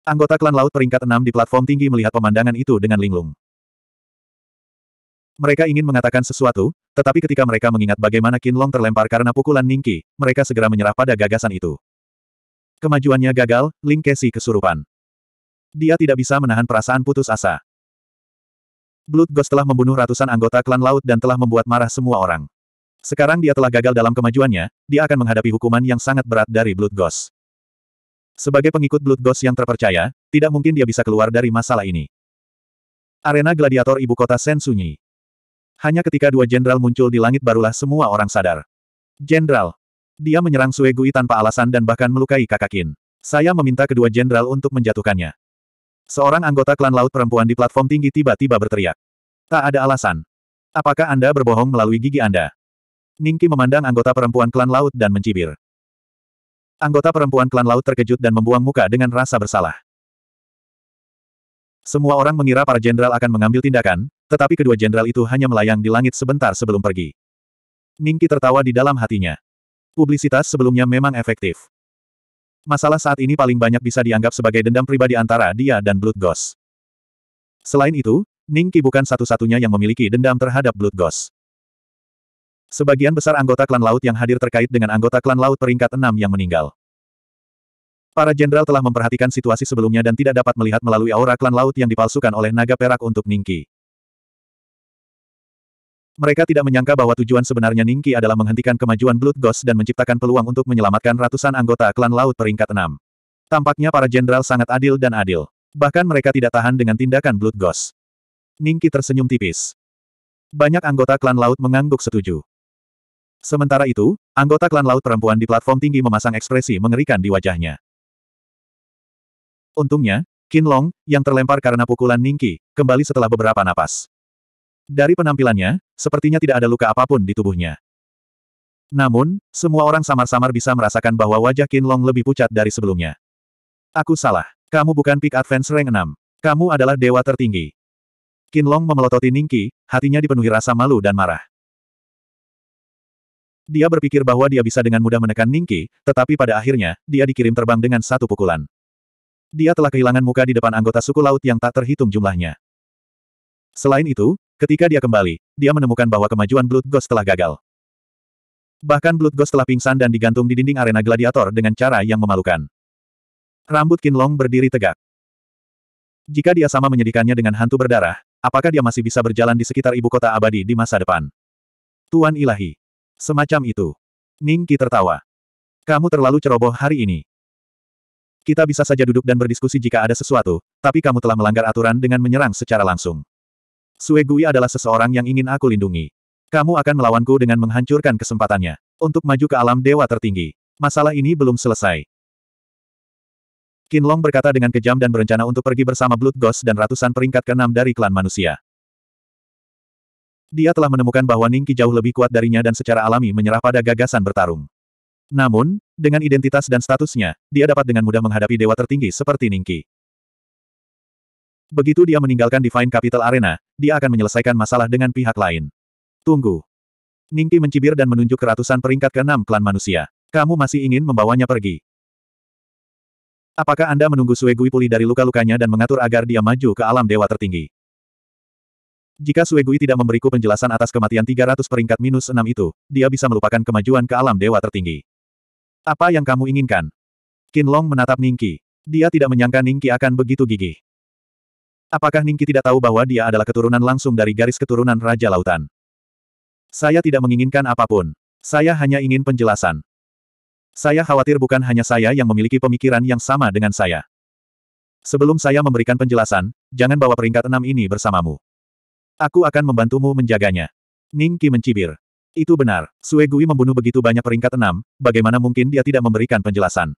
Anggota klan laut peringkat enam di platform tinggi melihat pemandangan itu dengan linglung. Mereka ingin mengatakan sesuatu, tetapi ketika mereka mengingat bagaimana Kinlong terlempar karena pukulan Ningqi, mereka segera menyerah pada gagasan itu. Kemajuannya gagal, Ling Kesi kesurupan. Dia tidak bisa menahan perasaan putus asa. Blood Ghost telah membunuh ratusan anggota klan laut dan telah membuat marah semua orang. Sekarang dia telah gagal dalam kemajuannya, dia akan menghadapi hukuman yang sangat berat dari Blood Ghost. Sebagai pengikut Blood Ghost yang terpercaya, tidak mungkin dia bisa keluar dari masalah ini. Arena gladiator ibu kota Sen sunyi. Hanya ketika dua jenderal muncul di langit barulah semua orang sadar. Jenderal. Dia menyerang Sue Gui tanpa alasan dan bahkan melukai kakakin. Saya meminta kedua jenderal untuk menjatuhkannya. Seorang anggota klan laut perempuan di platform tinggi tiba-tiba berteriak. Tak ada alasan. Apakah Anda berbohong melalui gigi Anda? Ningki memandang anggota perempuan klan laut dan mencibir. Anggota perempuan klan laut terkejut dan membuang muka dengan rasa bersalah. Semua orang mengira para jenderal akan mengambil tindakan, tetapi kedua jenderal itu hanya melayang di langit sebentar sebelum pergi. Ningki tertawa di dalam hatinya. Publisitas sebelumnya memang efektif. Masalah saat ini paling banyak bisa dianggap sebagai dendam pribadi antara dia dan Blood Ghost. Selain itu, Ningki bukan satu-satunya yang memiliki dendam terhadap Blood Ghost. Sebagian besar anggota klan laut yang hadir terkait dengan anggota klan laut peringkat enam yang meninggal. Para jenderal telah memperhatikan situasi sebelumnya dan tidak dapat melihat melalui aura klan laut yang dipalsukan oleh naga perak untuk Ningki. Mereka tidak menyangka bahwa tujuan sebenarnya Ningki adalah menghentikan kemajuan Blood Ghost dan menciptakan peluang untuk menyelamatkan ratusan anggota klan laut peringkat enam. Tampaknya para jenderal sangat adil dan adil. Bahkan mereka tidak tahan dengan tindakan Blood Ghost. Ningki tersenyum tipis. Banyak anggota klan laut mengangguk setuju. Sementara itu, anggota klan laut perempuan di platform tinggi memasang ekspresi mengerikan di wajahnya. Untungnya, Qin Long, yang terlempar karena pukulan Ningki, kembali setelah beberapa napas. Dari penampilannya, sepertinya tidak ada luka apapun di tubuhnya. Namun, semua orang samar-samar bisa merasakan bahwa wajah Qin Long lebih pucat dari sebelumnya. Aku salah. Kamu bukan Peak Advance Rank 6. Kamu adalah dewa tertinggi. Qin Long memelototi Ningki, hatinya dipenuhi rasa malu dan marah. Dia berpikir bahwa dia bisa dengan mudah menekan Ningki, tetapi pada akhirnya, dia dikirim terbang dengan satu pukulan. Dia telah kehilangan muka di depan anggota suku laut yang tak terhitung jumlahnya. Selain itu, ketika dia kembali, dia menemukan bahwa kemajuan Blood Ghost telah gagal. Bahkan Blood Ghost telah pingsan dan digantung di dinding arena gladiator dengan cara yang memalukan. Rambut Kinlong berdiri tegak. Jika dia sama menyedihkannya dengan hantu berdarah, apakah dia masih bisa berjalan di sekitar ibu kota abadi di masa depan? Tuan Ilahi. Semacam itu. Ning Qi tertawa. Kamu terlalu ceroboh hari ini. Kita bisa saja duduk dan berdiskusi jika ada sesuatu, tapi kamu telah melanggar aturan dengan menyerang secara langsung. Sue Gui adalah seseorang yang ingin aku lindungi. Kamu akan melawanku dengan menghancurkan kesempatannya untuk maju ke alam dewa tertinggi. Masalah ini belum selesai. Qin Long berkata dengan kejam dan berencana untuk pergi bersama Blood Ghost dan ratusan peringkat keenam dari klan manusia. Dia telah menemukan bahwa Ningki jauh lebih kuat darinya dan secara alami menyerah pada gagasan bertarung. Namun, dengan identitas dan statusnya, dia dapat dengan mudah menghadapi dewa tertinggi seperti Ningki. Begitu dia meninggalkan Divine Capital Arena, dia akan menyelesaikan masalah dengan pihak lain. Tunggu. Ningki mencibir dan menunjuk ke ratusan peringkat keenam klan manusia. Kamu masih ingin membawanya pergi. Apakah Anda menunggu Sue pulih dari luka-lukanya dan mengatur agar dia maju ke alam dewa tertinggi? Jika Suegui tidak memberiku penjelasan atas kematian 300 peringkat minus 6 itu, dia bisa melupakan kemajuan ke alam dewa tertinggi. Apa yang kamu inginkan? Long menatap Ningki. Dia tidak menyangka Ningki akan begitu gigih. Apakah Ningki tidak tahu bahwa dia adalah keturunan langsung dari garis keturunan Raja Lautan? Saya tidak menginginkan apapun. Saya hanya ingin penjelasan. Saya khawatir bukan hanya saya yang memiliki pemikiran yang sama dengan saya. Sebelum saya memberikan penjelasan, jangan bawa peringkat enam ini bersamamu. Aku akan membantumu menjaganya. Ning Qi mencibir. Itu benar, Sue Gui membunuh begitu banyak peringkat enam, bagaimana mungkin dia tidak memberikan penjelasan.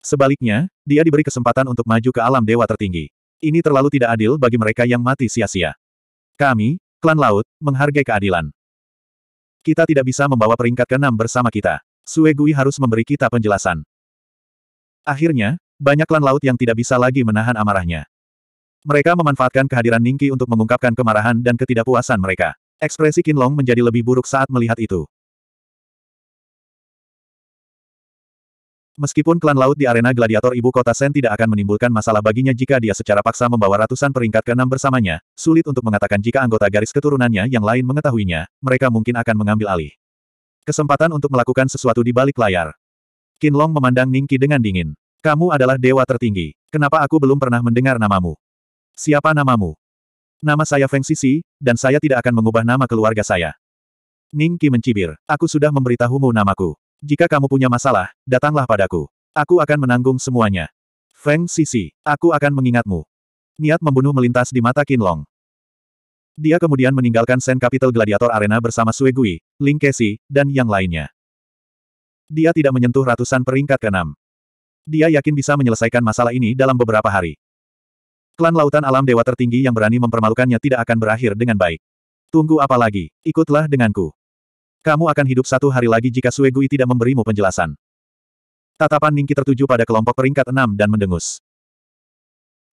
Sebaliknya, dia diberi kesempatan untuk maju ke alam dewa tertinggi. Ini terlalu tidak adil bagi mereka yang mati sia-sia. Kami, klan laut, menghargai keadilan. Kita tidak bisa membawa peringkat keenam bersama kita. Sue Gui harus memberi kita penjelasan. Akhirnya, banyak klan laut yang tidak bisa lagi menahan amarahnya. Mereka memanfaatkan kehadiran Ningki untuk mengungkapkan kemarahan dan ketidakpuasan mereka. Ekspresi Kinlong menjadi lebih buruk saat melihat itu. Meskipun klan laut di arena gladiator ibu kota Sen tidak akan menimbulkan masalah baginya jika dia secara paksa membawa ratusan peringkat keenam bersamanya, sulit untuk mengatakan jika anggota garis keturunannya yang lain mengetahuinya, mereka mungkin akan mengambil alih. Kesempatan untuk melakukan sesuatu di balik layar. Kinlong memandang Ningki dengan dingin. Kamu adalah dewa tertinggi. Kenapa aku belum pernah mendengar namamu? Siapa namamu? Nama saya Feng Sisi, dan saya tidak akan mengubah nama keluarga saya. Ning Qi mencibir. Aku sudah memberitahumu namaku. Jika kamu punya masalah, datanglah padaku. Aku akan menanggung semuanya. Feng Sisi, aku akan mengingatmu. Niat membunuh melintas di mata Qinlong. Dia kemudian meninggalkan Sen Capital Gladiator Arena bersama Sue Gui, Ling Kesi, dan yang lainnya. Dia tidak menyentuh ratusan peringkat keenam. Dia yakin bisa menyelesaikan masalah ini dalam beberapa hari. Klan Lautan Alam Dewa Tertinggi yang berani mempermalukannya tidak akan berakhir dengan baik. Tunggu apa lagi? Ikutlah denganku. Kamu akan hidup satu hari lagi jika Suegui tidak memberimu penjelasan. Tatapan Ningki tertuju pada kelompok peringkat enam dan mendengus.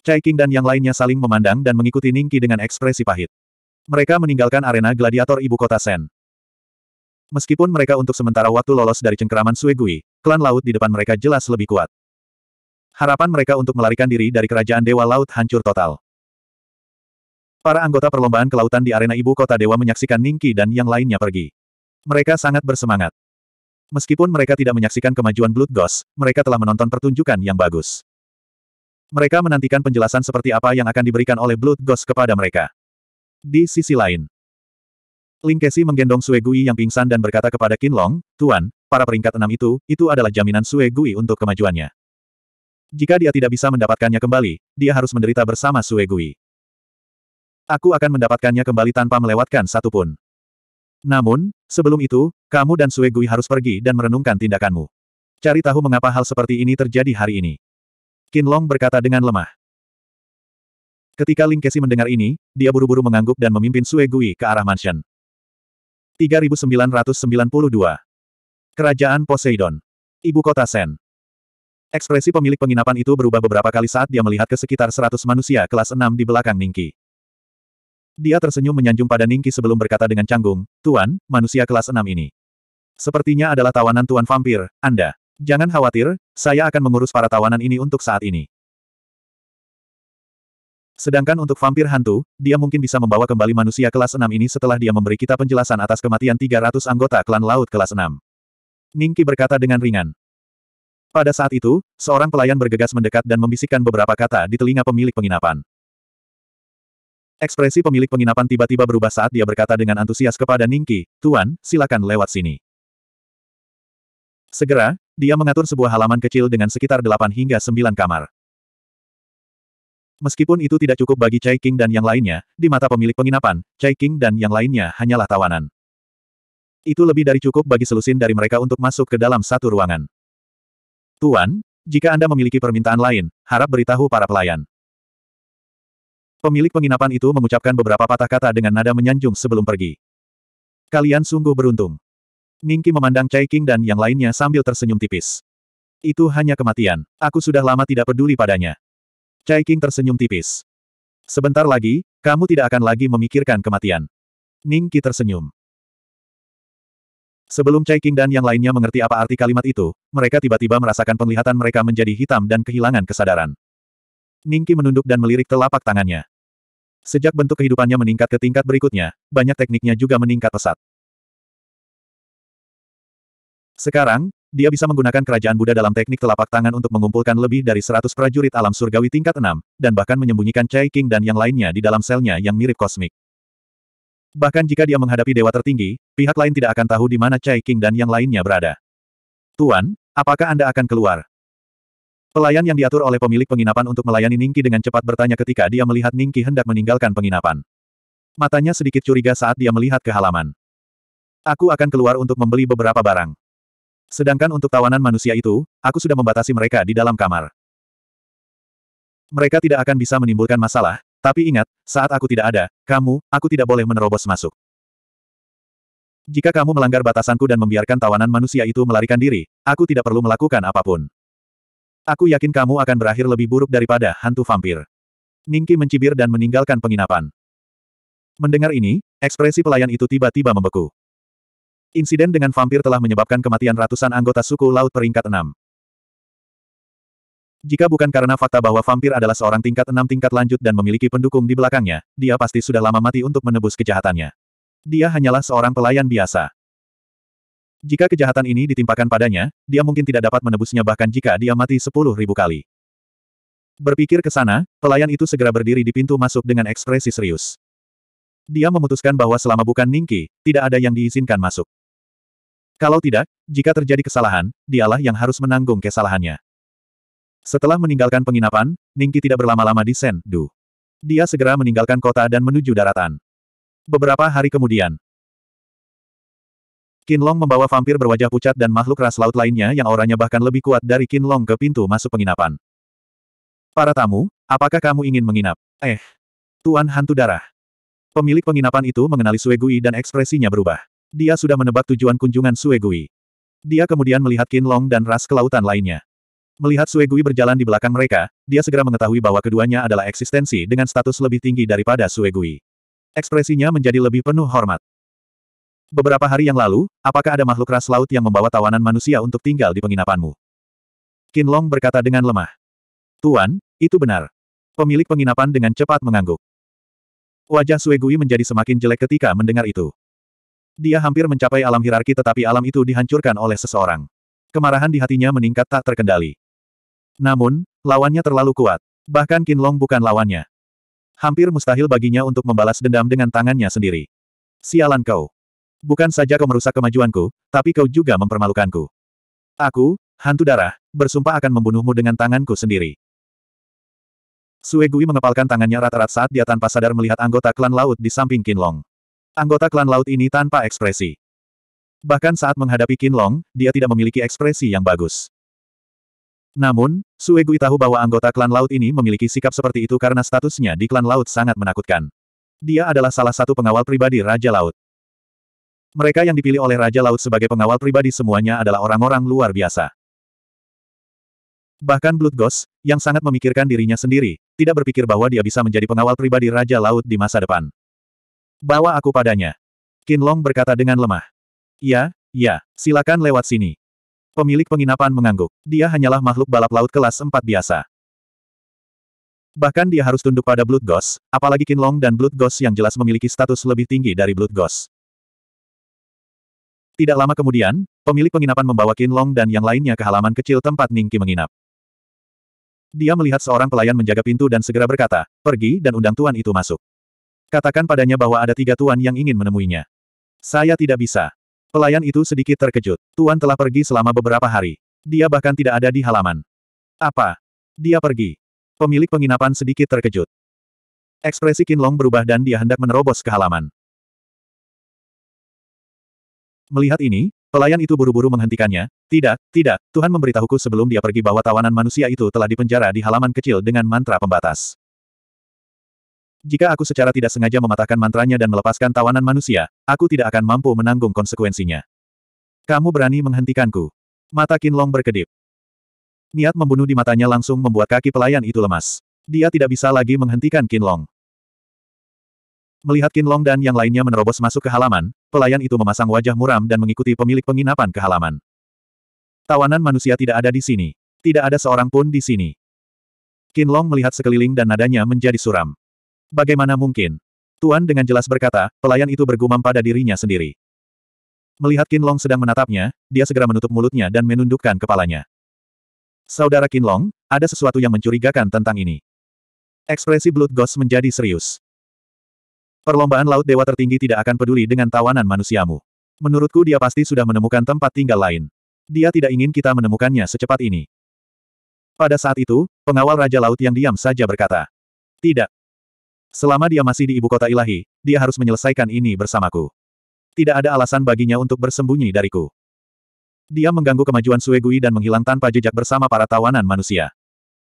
Chai King dan yang lainnya saling memandang dan mengikuti Ningki dengan ekspresi pahit. Mereka meninggalkan arena gladiator ibu kota Sen. Meskipun mereka untuk sementara waktu lolos dari cengkeraman Suegui, klan laut di depan mereka jelas lebih kuat. Harapan mereka untuk melarikan diri dari kerajaan Dewa Laut hancur total. Para anggota perlombaan kelautan di arena ibu kota Dewa menyaksikan Ningki dan yang lainnya pergi. Mereka sangat bersemangat. Meskipun mereka tidak menyaksikan kemajuan Blood Ghost, mereka telah menonton pertunjukan yang bagus. Mereka menantikan penjelasan seperti apa yang akan diberikan oleh Blood Ghost kepada mereka. Di sisi lain, Ling Kesi menggendong Sue Gui yang pingsan dan berkata kepada Qin Long, Tuan, para peringkat enam itu, itu adalah jaminan Sue Gui untuk kemajuannya. Jika dia tidak bisa mendapatkannya kembali, dia harus menderita bersama Sue Gui. Aku akan mendapatkannya kembali tanpa melewatkan satu pun. Namun, sebelum itu, kamu dan Sue Gui harus pergi dan merenungkan tindakanmu. Cari tahu mengapa hal seperti ini terjadi hari ini. Long berkata dengan lemah. Ketika Ling Kesi mendengar ini, dia buru-buru mengangguk dan memimpin Sue Gui ke arah mansion. 3992 Kerajaan Poseidon Ibu kota Sen Ekspresi pemilik penginapan itu berubah beberapa kali saat dia melihat ke sekitar seratus manusia kelas enam di belakang Ningki. Dia tersenyum menyanjung pada Ningki sebelum berkata dengan canggung, Tuan, manusia kelas enam ini. Sepertinya adalah tawanan Tuan Vampir, Anda. Jangan khawatir, saya akan mengurus para tawanan ini untuk saat ini. Sedangkan untuk vampir hantu, dia mungkin bisa membawa kembali manusia kelas 6 ini setelah dia memberi kita penjelasan atas kematian 300 anggota klan laut kelas 6. Ningki berkata dengan ringan. Pada saat itu, seorang pelayan bergegas mendekat dan membisikkan beberapa kata di telinga pemilik penginapan. Ekspresi pemilik penginapan tiba-tiba berubah saat dia berkata dengan antusias kepada Ningki, Tuan, silakan lewat sini. Segera, dia mengatur sebuah halaman kecil dengan sekitar 8 hingga 9 kamar. Meskipun itu tidak cukup bagi Chai King dan yang lainnya, di mata pemilik penginapan, Chai King dan yang lainnya hanyalah tawanan. Itu lebih dari cukup bagi selusin dari mereka untuk masuk ke dalam satu ruangan. Tuan, jika Anda memiliki permintaan lain, harap beritahu para pelayan. Pemilik penginapan itu mengucapkan beberapa patah kata dengan nada menyanjung sebelum pergi. Kalian sungguh beruntung. Ningki memandang Chai King dan yang lainnya sambil tersenyum tipis. Itu hanya kematian. Aku sudah lama tidak peduli padanya. Chai King tersenyum tipis. Sebentar lagi, kamu tidak akan lagi memikirkan kematian. Ningki tersenyum. Sebelum Chai King dan yang lainnya mengerti apa arti kalimat itu, mereka tiba-tiba merasakan penglihatan mereka menjadi hitam dan kehilangan kesadaran. Ningki menunduk dan melirik telapak tangannya. Sejak bentuk kehidupannya meningkat ke tingkat berikutnya, banyak tekniknya juga meningkat pesat. Sekarang, dia bisa menggunakan kerajaan Buddha dalam teknik telapak tangan untuk mengumpulkan lebih dari 100 prajurit alam surgawi tingkat 6, dan bahkan menyembunyikan Chai King dan yang lainnya di dalam selnya yang mirip kosmik. Bahkan jika dia menghadapi dewa tertinggi, pihak lain tidak akan tahu di mana Chai King dan yang lainnya berada. Tuan, apakah Anda akan keluar? Pelayan yang diatur oleh pemilik penginapan untuk melayani Ningki dengan cepat bertanya ketika dia melihat Ningki hendak meninggalkan penginapan. Matanya sedikit curiga saat dia melihat ke halaman. Aku akan keluar untuk membeli beberapa barang. Sedangkan untuk tawanan manusia itu, aku sudah membatasi mereka di dalam kamar. Mereka tidak akan bisa menimbulkan masalah, tapi ingat, saat aku tidak ada, kamu, aku tidak boleh menerobos masuk. Jika kamu melanggar batasanku dan membiarkan tawanan manusia itu melarikan diri, aku tidak perlu melakukan apapun. Aku yakin kamu akan berakhir lebih buruk daripada hantu vampir. Ningki mencibir dan meninggalkan penginapan. Mendengar ini, ekspresi pelayan itu tiba-tiba membeku. Insiden dengan vampir telah menyebabkan kematian ratusan anggota suku laut peringkat 6. Jika bukan karena fakta bahwa vampir adalah seorang tingkat enam tingkat lanjut dan memiliki pendukung di belakangnya, dia pasti sudah lama mati untuk menebus kejahatannya. Dia hanyalah seorang pelayan biasa. Jika kejahatan ini ditimpakan padanya, dia mungkin tidak dapat menebusnya bahkan jika dia mati sepuluh ribu kali. Berpikir ke sana, pelayan itu segera berdiri di pintu masuk dengan ekspresi serius. Dia memutuskan bahwa selama bukan Ningki, tidak ada yang diizinkan masuk. Kalau tidak, jika terjadi kesalahan, dialah yang harus menanggung kesalahannya. Setelah meninggalkan penginapan, Ningki tidak berlama-lama di Sendu. Dia segera meninggalkan kota dan menuju daratan. Beberapa hari kemudian, Kinlong membawa vampir berwajah pucat dan makhluk ras laut lainnya yang auranya bahkan lebih kuat dari Kinlong ke pintu masuk penginapan. Para tamu, apakah kamu ingin menginap? Eh, Tuan Hantu Darah. Pemilik penginapan itu mengenali Suegui dan ekspresinya berubah. Dia sudah menebak tujuan kunjungan Suegui. Dia kemudian melihat Kinlong dan ras kelautan lainnya. Melihat Sue Gui berjalan di belakang mereka, dia segera mengetahui bahwa keduanya adalah eksistensi dengan status lebih tinggi daripada Sue Gui. Ekspresinya menjadi lebih penuh hormat. Beberapa hari yang lalu, apakah ada makhluk ras laut yang membawa tawanan manusia untuk tinggal di penginapanmu? Kinlong berkata dengan lemah. Tuan, itu benar. Pemilik penginapan dengan cepat mengangguk. Wajah Sue Gui menjadi semakin jelek ketika mendengar itu. Dia hampir mencapai alam hirarki tetapi alam itu dihancurkan oleh seseorang. Kemarahan di hatinya meningkat tak terkendali. Namun, lawannya terlalu kuat. Bahkan Long bukan lawannya. Hampir mustahil baginya untuk membalas dendam dengan tangannya sendiri. Sialan kau. Bukan saja kau merusak kemajuanku, tapi kau juga mempermalukanku. Aku, hantu darah, bersumpah akan membunuhmu dengan tanganku sendiri. Sue Gui mengepalkan tangannya rata-rata saat dia tanpa sadar melihat anggota klan laut di samping Long. Anggota klan laut ini tanpa ekspresi. Bahkan saat menghadapi Long, dia tidak memiliki ekspresi yang bagus. Namun, Gui tahu bahwa anggota klan laut ini memiliki sikap seperti itu karena statusnya di klan laut sangat menakutkan. Dia adalah salah satu pengawal pribadi Raja Laut. Mereka yang dipilih oleh Raja Laut sebagai pengawal pribadi semuanya adalah orang-orang luar biasa. Bahkan Blood Ghost, yang sangat memikirkan dirinya sendiri, tidak berpikir bahwa dia bisa menjadi pengawal pribadi Raja Laut di masa depan. Bawa aku padanya. Qin Long berkata dengan lemah. Ya, ya, silakan lewat sini. Pemilik penginapan mengangguk. Dia hanyalah makhluk balap laut kelas 4 biasa. Bahkan dia harus tunduk pada Blood Ghost, apalagi Kinlong dan Blood Ghost yang jelas memiliki status lebih tinggi dari Blood Ghost. Tidak lama kemudian, pemilik penginapan membawa Kinlong dan yang lainnya ke halaman kecil tempat Ningki menginap. Dia melihat seorang pelayan menjaga pintu dan segera berkata, pergi dan undang tuan itu masuk. Katakan padanya bahwa ada tiga tuan yang ingin menemuinya. Saya tidak bisa. Pelayan itu sedikit terkejut. Tuan telah pergi selama beberapa hari. Dia bahkan tidak ada di halaman. Apa? Dia pergi. Pemilik penginapan sedikit terkejut. Ekspresi Kinlong berubah dan dia hendak menerobos ke halaman. Melihat ini, pelayan itu buru-buru menghentikannya. Tidak, tidak, Tuhan memberitahuku sebelum dia pergi bahwa tawanan manusia itu telah dipenjara di halaman kecil dengan mantra pembatas. Jika aku secara tidak sengaja mematahkan mantranya dan melepaskan tawanan manusia, aku tidak akan mampu menanggung konsekuensinya. Kamu berani menghentikanku. Mata Kinlong berkedip. Niat membunuh di matanya langsung membuat kaki pelayan itu lemas. Dia tidak bisa lagi menghentikan Kinlong. Melihat Kinlong dan yang lainnya menerobos masuk ke halaman, pelayan itu memasang wajah muram dan mengikuti pemilik penginapan ke halaman. Tawanan manusia tidak ada di sini. Tidak ada seorang pun di sini. Kinlong melihat sekeliling dan nadanya menjadi suram. Bagaimana mungkin? Tuan dengan jelas berkata, pelayan itu bergumam pada dirinya sendiri. Melihat Long sedang menatapnya, dia segera menutup mulutnya dan menundukkan kepalanya. Saudara Long, ada sesuatu yang mencurigakan tentang ini. Ekspresi Blood Ghost menjadi serius. Perlombaan laut dewa tertinggi tidak akan peduli dengan tawanan manusiamu. Menurutku dia pasti sudah menemukan tempat tinggal lain. Dia tidak ingin kita menemukannya secepat ini. Pada saat itu, pengawal Raja Laut yang diam saja berkata. Tidak, Selama dia masih di ibu kota ilahi, dia harus menyelesaikan ini bersamaku. Tidak ada alasan baginya untuk bersembunyi dariku. Dia mengganggu kemajuan Suegui dan menghilang tanpa jejak bersama para tawanan manusia.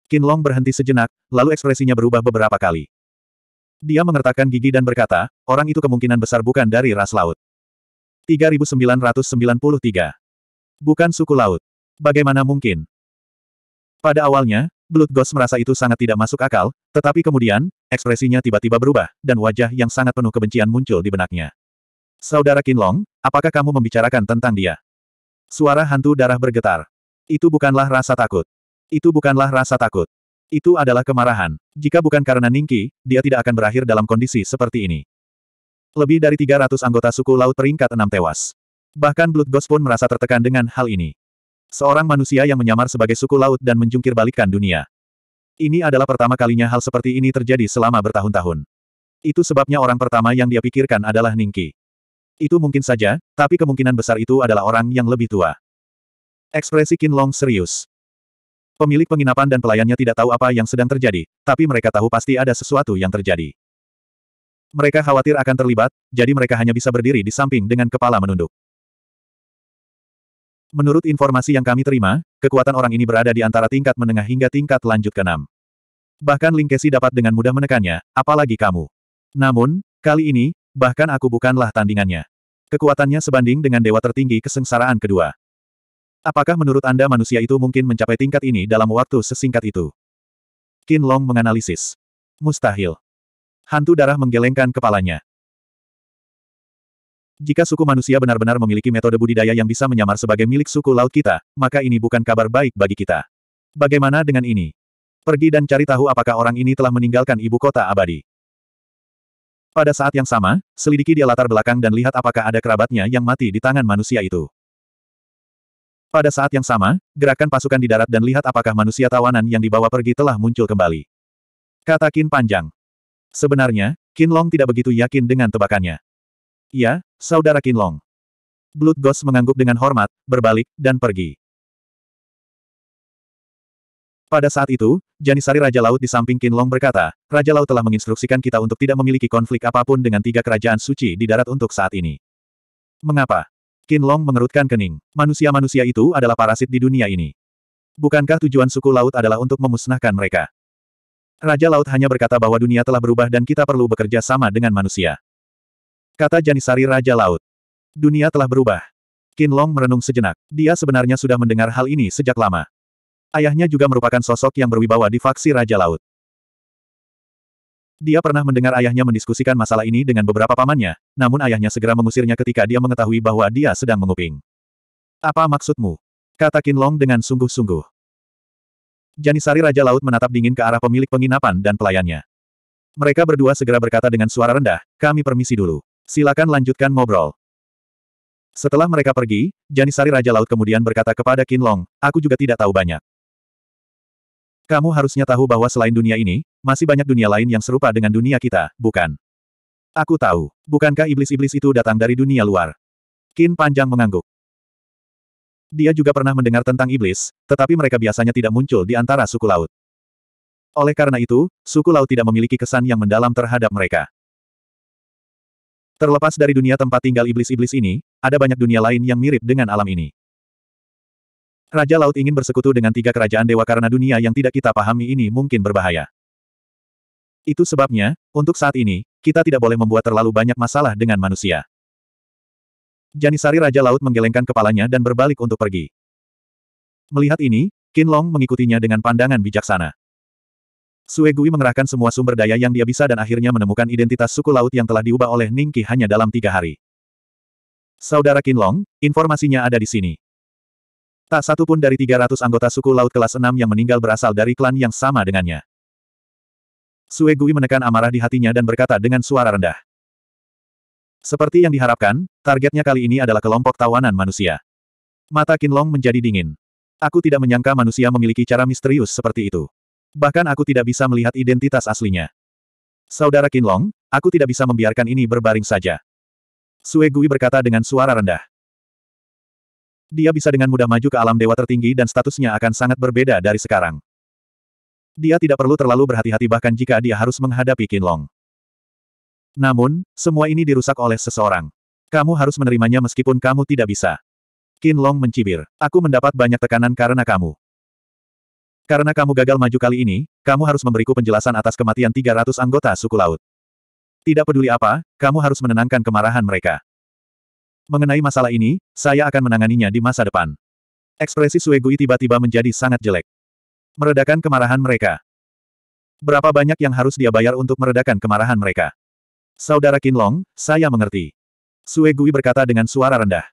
Kinlong berhenti sejenak, lalu ekspresinya berubah beberapa kali. Dia mengertakkan gigi dan berkata, orang itu kemungkinan besar bukan dari ras laut. 3993. Bukan suku laut. Bagaimana mungkin? Pada awalnya, Blood Ghost merasa itu sangat tidak masuk akal, tetapi kemudian, ekspresinya tiba-tiba berubah, dan wajah yang sangat penuh kebencian muncul di benaknya. Saudara Kinlong, apakah kamu membicarakan tentang dia? Suara hantu darah bergetar. Itu bukanlah rasa takut. Itu bukanlah rasa takut. Itu adalah kemarahan. Jika bukan karena Ningki, dia tidak akan berakhir dalam kondisi seperti ini. Lebih dari 300 anggota suku laut peringkat enam tewas. Bahkan Blood Ghost pun merasa tertekan dengan hal ini. Seorang manusia yang menyamar sebagai suku laut dan menjungkir balikan dunia. Ini adalah pertama kalinya hal seperti ini terjadi selama bertahun-tahun. Itu sebabnya orang pertama yang dia pikirkan adalah Ningki. Itu mungkin saja, tapi kemungkinan besar itu adalah orang yang lebih tua. Ekspresi Kinlong serius. Pemilik penginapan dan pelayannya tidak tahu apa yang sedang terjadi, tapi mereka tahu pasti ada sesuatu yang terjadi. Mereka khawatir akan terlibat, jadi mereka hanya bisa berdiri di samping dengan kepala menunduk. Menurut informasi yang kami terima, kekuatan orang ini berada di antara tingkat menengah hingga tingkat lanjut ke-6. Bahkan Kesi dapat dengan mudah menekannya, apalagi kamu. Namun, kali ini, bahkan aku bukanlah tandingannya. Kekuatannya sebanding dengan dewa tertinggi kesengsaraan kedua. Apakah menurut Anda manusia itu mungkin mencapai tingkat ini dalam waktu sesingkat itu? Qin Long menganalisis. Mustahil. Hantu darah menggelengkan kepalanya. Jika suku manusia benar-benar memiliki metode budidaya yang bisa menyamar sebagai milik suku laut kita, maka ini bukan kabar baik bagi kita. Bagaimana dengan ini? Pergi dan cari tahu apakah orang ini telah meninggalkan ibu kota abadi. Pada saat yang sama, selidiki dia latar belakang dan lihat apakah ada kerabatnya yang mati di tangan manusia itu. Pada saat yang sama, gerakan pasukan di darat dan lihat apakah manusia tawanan yang dibawa pergi telah muncul kembali. Kata Kin panjang. Sebenarnya, Kin Long tidak begitu yakin dengan tebakannya. Iya, saudara Kinlong. Blood Ghost mengangguk dengan hormat, berbalik, dan pergi. Pada saat itu, Janisari Raja Laut di samping Kinlong berkata, Raja Laut telah menginstruksikan kita untuk tidak memiliki konflik apapun dengan tiga kerajaan suci di darat untuk saat ini. Mengapa? Kinlong mengerutkan kening. Manusia-manusia itu adalah parasit di dunia ini. Bukankah tujuan suku laut adalah untuk memusnahkan mereka? Raja Laut hanya berkata bahwa dunia telah berubah dan kita perlu bekerja sama dengan manusia. Kata Janisari Raja Laut. Dunia telah berubah. Qin Long merenung sejenak. Dia sebenarnya sudah mendengar hal ini sejak lama. Ayahnya juga merupakan sosok yang berwibawa di faksi Raja Laut. Dia pernah mendengar ayahnya mendiskusikan masalah ini dengan beberapa pamannya, namun ayahnya segera mengusirnya ketika dia mengetahui bahwa dia sedang menguping. Apa maksudmu? Kata Long dengan sungguh-sungguh. Janisari Raja Laut menatap dingin ke arah pemilik penginapan dan pelayannya. Mereka berdua segera berkata dengan suara rendah, kami permisi dulu. Silakan lanjutkan ngobrol. Setelah mereka pergi, Janisari Raja Laut kemudian berkata kepada Long, aku juga tidak tahu banyak. Kamu harusnya tahu bahwa selain dunia ini, masih banyak dunia lain yang serupa dengan dunia kita, bukan? Aku tahu. Bukankah iblis-iblis itu datang dari dunia luar? Qin panjang mengangguk. Dia juga pernah mendengar tentang iblis, tetapi mereka biasanya tidak muncul di antara suku laut. Oleh karena itu, suku laut tidak memiliki kesan yang mendalam terhadap mereka. Terlepas dari dunia tempat tinggal iblis-iblis ini, ada banyak dunia lain yang mirip dengan alam ini. Raja Laut ingin bersekutu dengan tiga kerajaan dewa karena dunia yang tidak kita pahami ini mungkin berbahaya. Itu sebabnya, untuk saat ini, kita tidak boleh membuat terlalu banyak masalah dengan manusia. Janisari Raja Laut menggelengkan kepalanya dan berbalik untuk pergi. Melihat ini, Kinlong mengikutinya dengan pandangan bijaksana. Sue Gui mengerahkan semua sumber daya yang dia bisa dan akhirnya menemukan identitas suku laut yang telah diubah oleh Ning Qi hanya dalam tiga hari. Saudara Qinlong, informasinya ada di sini. Tak satu pun dari 300 anggota suku laut kelas 6 yang meninggal berasal dari klan yang sama dengannya. Sue Gui menekan amarah di hatinya dan berkata dengan suara rendah. Seperti yang diharapkan, targetnya kali ini adalah kelompok tawanan manusia. Mata Qinlong menjadi dingin. Aku tidak menyangka manusia memiliki cara misterius seperti itu. Bahkan aku tidak bisa melihat identitas aslinya. Saudara Kinlong, aku tidak bisa membiarkan ini berbaring saja. Sue Gui berkata dengan suara rendah. Dia bisa dengan mudah maju ke alam dewa tertinggi dan statusnya akan sangat berbeda dari sekarang. Dia tidak perlu terlalu berhati-hati bahkan jika dia harus menghadapi Kinlong. Namun, semua ini dirusak oleh seseorang. Kamu harus menerimanya meskipun kamu tidak bisa. Kinlong mencibir. Aku mendapat banyak tekanan karena kamu. Karena kamu gagal maju kali ini, kamu harus memberiku penjelasan atas kematian 300 anggota suku laut. Tidak peduli apa, kamu harus menenangkan kemarahan mereka. Mengenai masalah ini, saya akan menanganinya di masa depan. Ekspresi Suegui tiba-tiba menjadi sangat jelek. Meredakan kemarahan mereka. Berapa banyak yang harus dia bayar untuk meredakan kemarahan mereka? Saudara Kinlong, saya mengerti. Suegui berkata dengan suara rendah.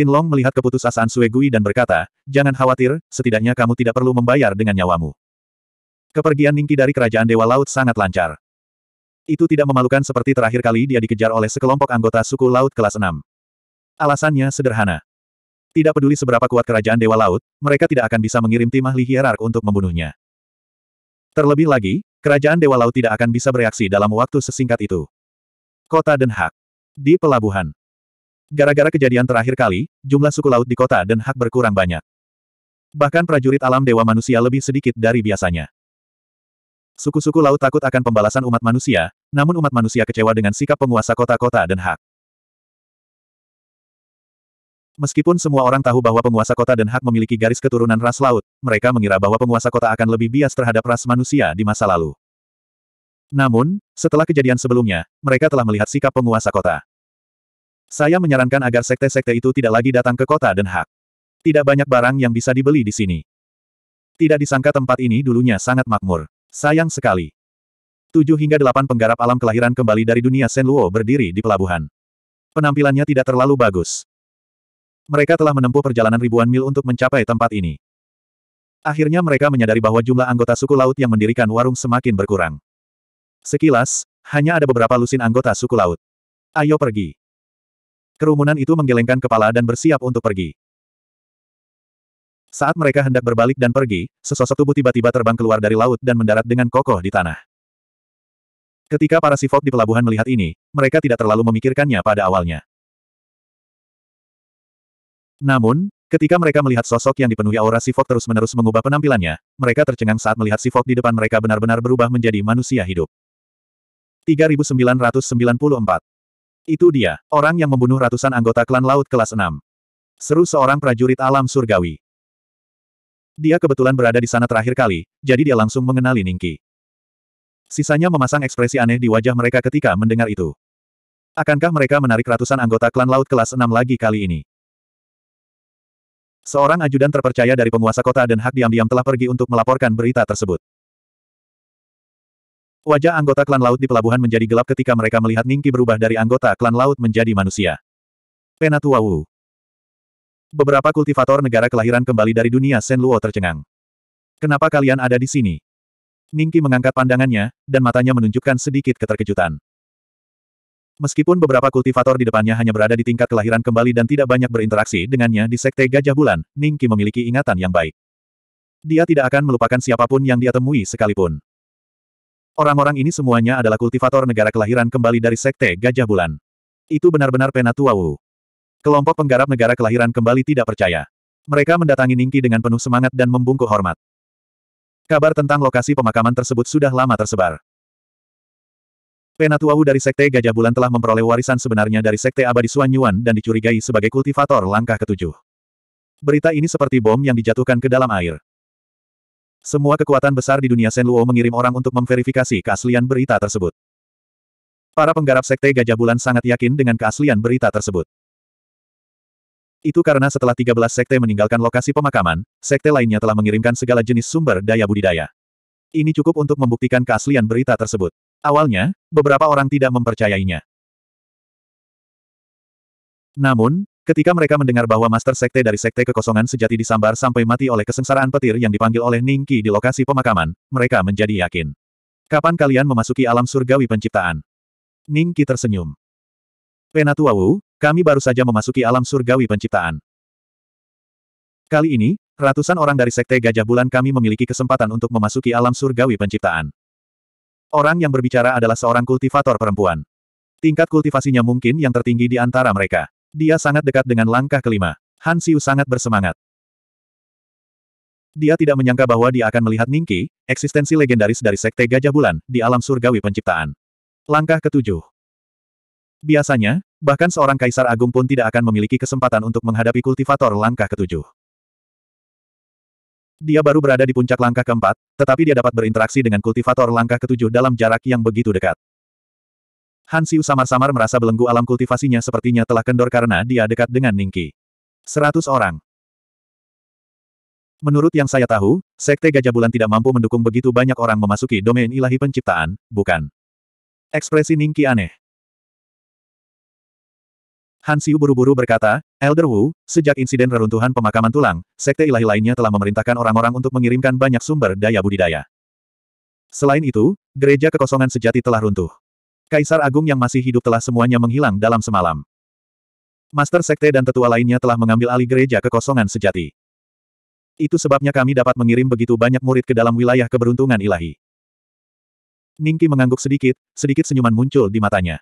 Long melihat keputusasaan Suegui dan berkata, jangan khawatir, setidaknya kamu tidak perlu membayar dengan nyawamu. Kepergian Ningki dari kerajaan Dewa Laut sangat lancar. Itu tidak memalukan seperti terakhir kali dia dikejar oleh sekelompok anggota suku Laut kelas 6. Alasannya sederhana. Tidak peduli seberapa kuat kerajaan Dewa Laut, mereka tidak akan bisa mengirim tim ahli hierark untuk membunuhnya. Terlebih lagi, kerajaan Dewa Laut tidak akan bisa bereaksi dalam waktu sesingkat itu. Kota Den Haag. Di pelabuhan. Gara-gara kejadian terakhir kali, jumlah suku laut di kota dan hak berkurang banyak. Bahkan prajurit alam dewa manusia lebih sedikit dari biasanya. Suku-suku laut takut akan pembalasan umat manusia, namun umat manusia kecewa dengan sikap penguasa kota-kota dan hak. Meskipun semua orang tahu bahwa penguasa kota dan hak memiliki garis keturunan ras laut, mereka mengira bahwa penguasa kota akan lebih bias terhadap ras manusia di masa lalu. Namun, setelah kejadian sebelumnya, mereka telah melihat sikap penguasa kota. Saya menyarankan agar sekte-sekte itu tidak lagi datang ke kota Den Haag. Tidak banyak barang yang bisa dibeli di sini. Tidak disangka tempat ini dulunya sangat makmur. Sayang sekali. Tujuh hingga delapan penggarap alam kelahiran kembali dari dunia Senluo berdiri di pelabuhan. Penampilannya tidak terlalu bagus. Mereka telah menempuh perjalanan ribuan mil untuk mencapai tempat ini. Akhirnya mereka menyadari bahwa jumlah anggota suku laut yang mendirikan warung semakin berkurang. Sekilas, hanya ada beberapa lusin anggota suku laut. Ayo pergi. Kerumunan itu menggelengkan kepala dan bersiap untuk pergi. Saat mereka hendak berbalik dan pergi, sesosok tubuh tiba-tiba terbang keluar dari laut dan mendarat dengan kokoh di tanah. Ketika para sifok di pelabuhan melihat ini, mereka tidak terlalu memikirkannya pada awalnya. Namun, ketika mereka melihat sosok yang dipenuhi aura sifok terus-menerus mengubah penampilannya, mereka tercengang saat melihat sifok di depan mereka benar-benar berubah menjadi manusia hidup. 3994 itu dia, orang yang membunuh ratusan anggota klan laut kelas 6. Seru seorang prajurit alam surgawi. Dia kebetulan berada di sana terakhir kali, jadi dia langsung mengenali Ningki. Sisanya memasang ekspresi aneh di wajah mereka ketika mendengar itu. Akankah mereka menarik ratusan anggota klan laut kelas 6 lagi kali ini? Seorang ajudan terpercaya dari penguasa kota dan hak diam-diam telah pergi untuk melaporkan berita tersebut. Wajah anggota klan laut di pelabuhan menjadi gelap ketika mereka melihat Ningki berubah dari anggota klan laut menjadi manusia. Penatua Wu. Beberapa kultivator negara kelahiran kembali dari dunia Sen Luo tercengang. Kenapa kalian ada di sini? Ningki mengangkat pandangannya, dan matanya menunjukkan sedikit keterkejutan. Meskipun beberapa kultivator di depannya hanya berada di tingkat kelahiran kembali dan tidak banyak berinteraksi dengannya di Sekte Gajah Bulan, Ningki memiliki ingatan yang baik. Dia tidak akan melupakan siapapun yang dia temui sekalipun. Orang-orang ini semuanya adalah kultivator negara kelahiran kembali dari Sekte Gajah Bulan. Itu benar-benar Penatuawu. Kelompok penggarap negara kelahiran kembali tidak percaya. Mereka mendatangi Ningki dengan penuh semangat dan membungkuk hormat. Kabar tentang lokasi pemakaman tersebut sudah lama tersebar. Penatuawu dari Sekte Gajah Bulan telah memperoleh warisan sebenarnya dari Sekte Abadi Suan Yuan dan dicurigai sebagai kultivator langkah ketujuh. Berita ini seperti bom yang dijatuhkan ke dalam air. Semua kekuatan besar di dunia Luo mengirim orang untuk memverifikasi keaslian berita tersebut. Para penggarap Sekte Gajah Bulan sangat yakin dengan keaslian berita tersebut. Itu karena setelah 13 sekte meninggalkan lokasi pemakaman, sekte lainnya telah mengirimkan segala jenis sumber daya budidaya. Ini cukup untuk membuktikan keaslian berita tersebut. Awalnya, beberapa orang tidak mempercayainya. Namun, Ketika mereka mendengar bahwa Master Sekte dari Sekte Kekosongan Sejati disambar sampai mati oleh kesengsaraan petir yang dipanggil oleh Ning di lokasi pemakaman, mereka menjadi yakin. Kapan kalian memasuki alam surgawi penciptaan? Ning tersenyum. Penatua Wu, kami baru saja memasuki alam surgawi penciptaan. Kali ini, ratusan orang dari Sekte Gajah Bulan kami memiliki kesempatan untuk memasuki alam surgawi penciptaan. Orang yang berbicara adalah seorang kultivator perempuan. Tingkat kultivasinya mungkin yang tertinggi di antara mereka. Dia sangat dekat dengan langkah kelima. Han Xiu sangat bersemangat. Dia tidak menyangka bahwa dia akan melihat Ningki, eksistensi legendaris dari Sekte Gajah Bulan, di alam surgawi penciptaan. Langkah ketujuh. Biasanya, bahkan seorang kaisar agung pun tidak akan memiliki kesempatan untuk menghadapi kultivator langkah ketujuh. Dia baru berada di puncak langkah keempat, tetapi dia dapat berinteraksi dengan kultivator langkah ketujuh dalam jarak yang begitu dekat. Han Xiu samar-samar merasa belenggu alam kultivasinya sepertinya telah kendor karena dia dekat dengan Ningki. Seratus orang. Menurut yang saya tahu, Sekte Gajah Bulan tidak mampu mendukung begitu banyak orang memasuki domain ilahi penciptaan, bukan? Ekspresi Ningki aneh. Han Xiu buru-buru berkata, Elder Wu, sejak insiden reruntuhan pemakaman tulang, Sekte ilahi lainnya telah memerintahkan orang-orang untuk mengirimkan banyak sumber daya budidaya. Selain itu, gereja kekosongan sejati telah runtuh. Kaisar Agung yang masih hidup telah semuanya menghilang dalam semalam. Master Sekte dan tetua lainnya telah mengambil alih gereja kekosongan sejati. Itu sebabnya kami dapat mengirim begitu banyak murid ke dalam wilayah keberuntungan ilahi. Ningki mengangguk sedikit, sedikit senyuman muncul di matanya.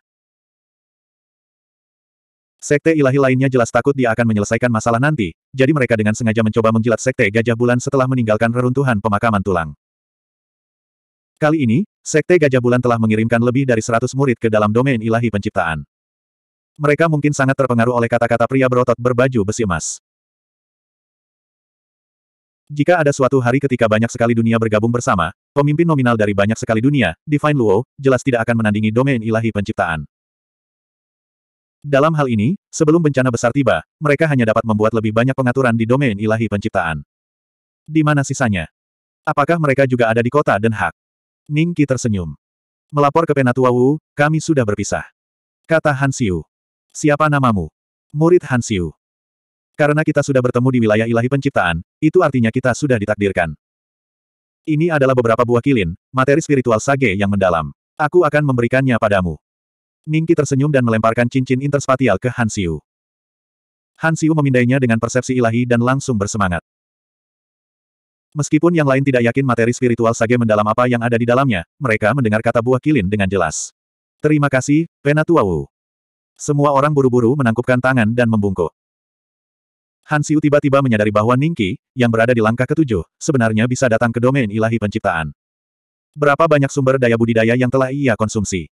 Sekte ilahi lainnya jelas takut dia akan menyelesaikan masalah nanti, jadi mereka dengan sengaja mencoba menjilat Sekte Gajah Bulan setelah meninggalkan reruntuhan pemakaman tulang. Kali ini, Sekte Gajah Bulan telah mengirimkan lebih dari seratus murid ke dalam domain ilahi penciptaan. Mereka mungkin sangat terpengaruh oleh kata-kata pria berotot berbaju besi emas. Jika ada suatu hari ketika banyak sekali dunia bergabung bersama, pemimpin nominal dari banyak sekali dunia, Divine Luo, jelas tidak akan menandingi domain ilahi penciptaan. Dalam hal ini, sebelum bencana besar tiba, mereka hanya dapat membuat lebih banyak pengaturan di domain ilahi penciptaan. Di mana sisanya? Apakah mereka juga ada di kota Den Haag? Ning Qi tersenyum. Melapor ke Penatua Wu, kami sudah berpisah. Kata Han Xiu. Siapa namamu? Murid Han Xiu. Karena kita sudah bertemu di wilayah ilahi penciptaan, itu artinya kita sudah ditakdirkan. Ini adalah beberapa buah kilin, materi spiritual sage yang mendalam. Aku akan memberikannya padamu. Ningki tersenyum dan melemparkan cincin interspatial ke Han Xiu. Han Xiu memindainya dengan persepsi ilahi dan langsung bersemangat. Meskipun yang lain tidak yakin materi spiritual sage mendalam apa yang ada di dalamnya, mereka mendengar kata buah kilin dengan jelas. Terima kasih, Penatuawu. Semua orang buru-buru menangkupkan tangan dan membungkuk. Hansiu tiba-tiba menyadari bahwa Ningki, yang berada di langkah ketujuh, sebenarnya bisa datang ke domain ilahi penciptaan. Berapa banyak sumber daya budidaya yang telah ia konsumsi?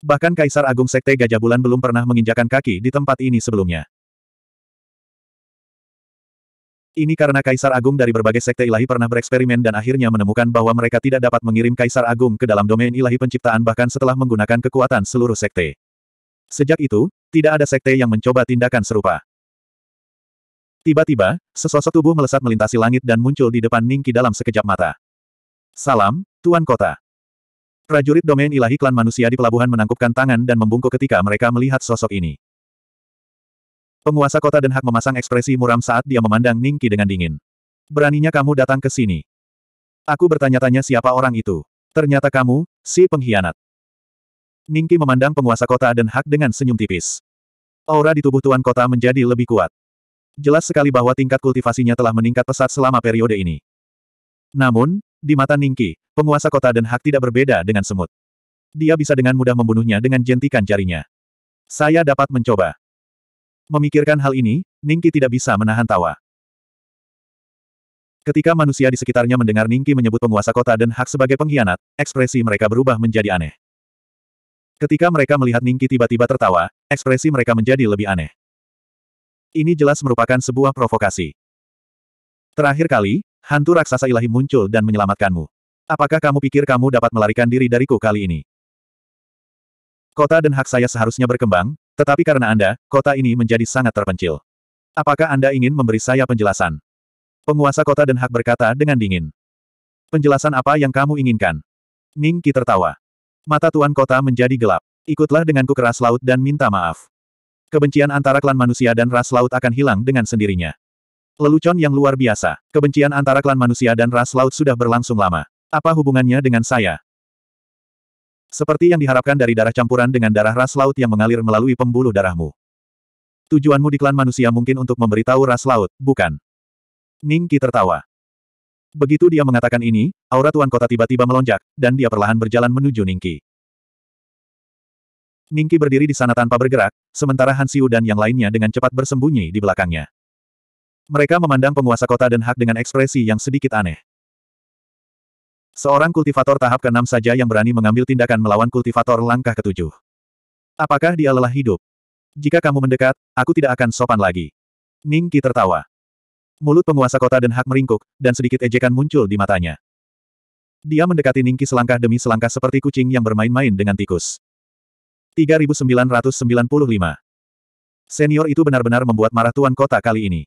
Bahkan Kaisar Agung Sekte Gajah Bulan belum pernah menginjakan kaki di tempat ini sebelumnya. Ini karena Kaisar Agung dari berbagai sekte ilahi pernah bereksperimen dan akhirnya menemukan bahwa mereka tidak dapat mengirim Kaisar Agung ke dalam domain ilahi penciptaan bahkan setelah menggunakan kekuatan seluruh sekte. Sejak itu, tidak ada sekte yang mencoba tindakan serupa. Tiba-tiba, sesosok tubuh melesat melintasi langit dan muncul di depan Ningki dalam sekejap mata. Salam, Tuan Kota. Prajurit domain ilahi klan manusia di pelabuhan menangkupkan tangan dan membungkuk ketika mereka melihat sosok ini. Penguasa kota Den Hak memasang ekspresi muram saat dia memandang Ningki dengan dingin. Beraninya kamu datang ke sini. Aku bertanya-tanya siapa orang itu. Ternyata kamu, si pengkhianat. Ningki memandang penguasa kota Den Hak dengan senyum tipis. Aura di tubuh tuan kota menjadi lebih kuat. Jelas sekali bahwa tingkat kultivasinya telah meningkat pesat selama periode ini. Namun, di mata Ningki, penguasa kota Den Hak tidak berbeda dengan semut. Dia bisa dengan mudah membunuhnya dengan jentikan jarinya. Saya dapat mencoba. Memikirkan hal ini, Ningki tidak bisa menahan tawa. Ketika manusia di sekitarnya mendengar Ningki menyebut penguasa kota dan Hak sebagai pengkhianat, ekspresi mereka berubah menjadi aneh. Ketika mereka melihat Ningki tiba-tiba tertawa, ekspresi mereka menjadi lebih aneh. Ini jelas merupakan sebuah provokasi. Terakhir kali, hantu raksasa ilahi muncul dan menyelamatkanmu. Apakah kamu pikir kamu dapat melarikan diri dariku kali ini? Kota dan hak saya seharusnya berkembang, tetapi karena Anda, kota ini menjadi sangat terpencil. Apakah Anda ingin memberi saya penjelasan? Penguasa kota dan hak berkata dengan dingin. Penjelasan apa yang kamu inginkan? Ning Qi tertawa. Mata tuan kota menjadi gelap. Ikutlah denganku ke ras laut dan minta maaf. Kebencian antara klan manusia dan ras laut akan hilang dengan sendirinya. Lelucon yang luar biasa. Kebencian antara klan manusia dan ras laut sudah berlangsung lama. Apa hubungannya dengan saya? Seperti yang diharapkan dari darah campuran dengan darah ras laut yang mengalir melalui pembuluh darahmu. Tujuanmu di klan manusia mungkin untuk memberitahu ras laut, bukan? Ningki tertawa. Begitu dia mengatakan ini, aura Tuan Kota tiba-tiba melonjak, dan dia perlahan berjalan menuju Ningki. Ningki berdiri di sana tanpa bergerak, sementara Han Siu dan yang lainnya dengan cepat bersembunyi di belakangnya. Mereka memandang penguasa kota dan Haag dengan ekspresi yang sedikit aneh. Seorang kultivator tahap ke-6 saja yang berani mengambil tindakan melawan kultivator langkah ketujuh. Apakah dia lelah hidup? Jika kamu mendekat, aku tidak akan sopan lagi. Ning Qi tertawa. Mulut penguasa kota Den Hak meringkuk, dan sedikit ejekan muncul di matanya. Dia mendekati Ning Qi selangkah demi selangkah seperti kucing yang bermain-main dengan tikus. 3995 Senior itu benar-benar membuat marah tuan kota kali ini.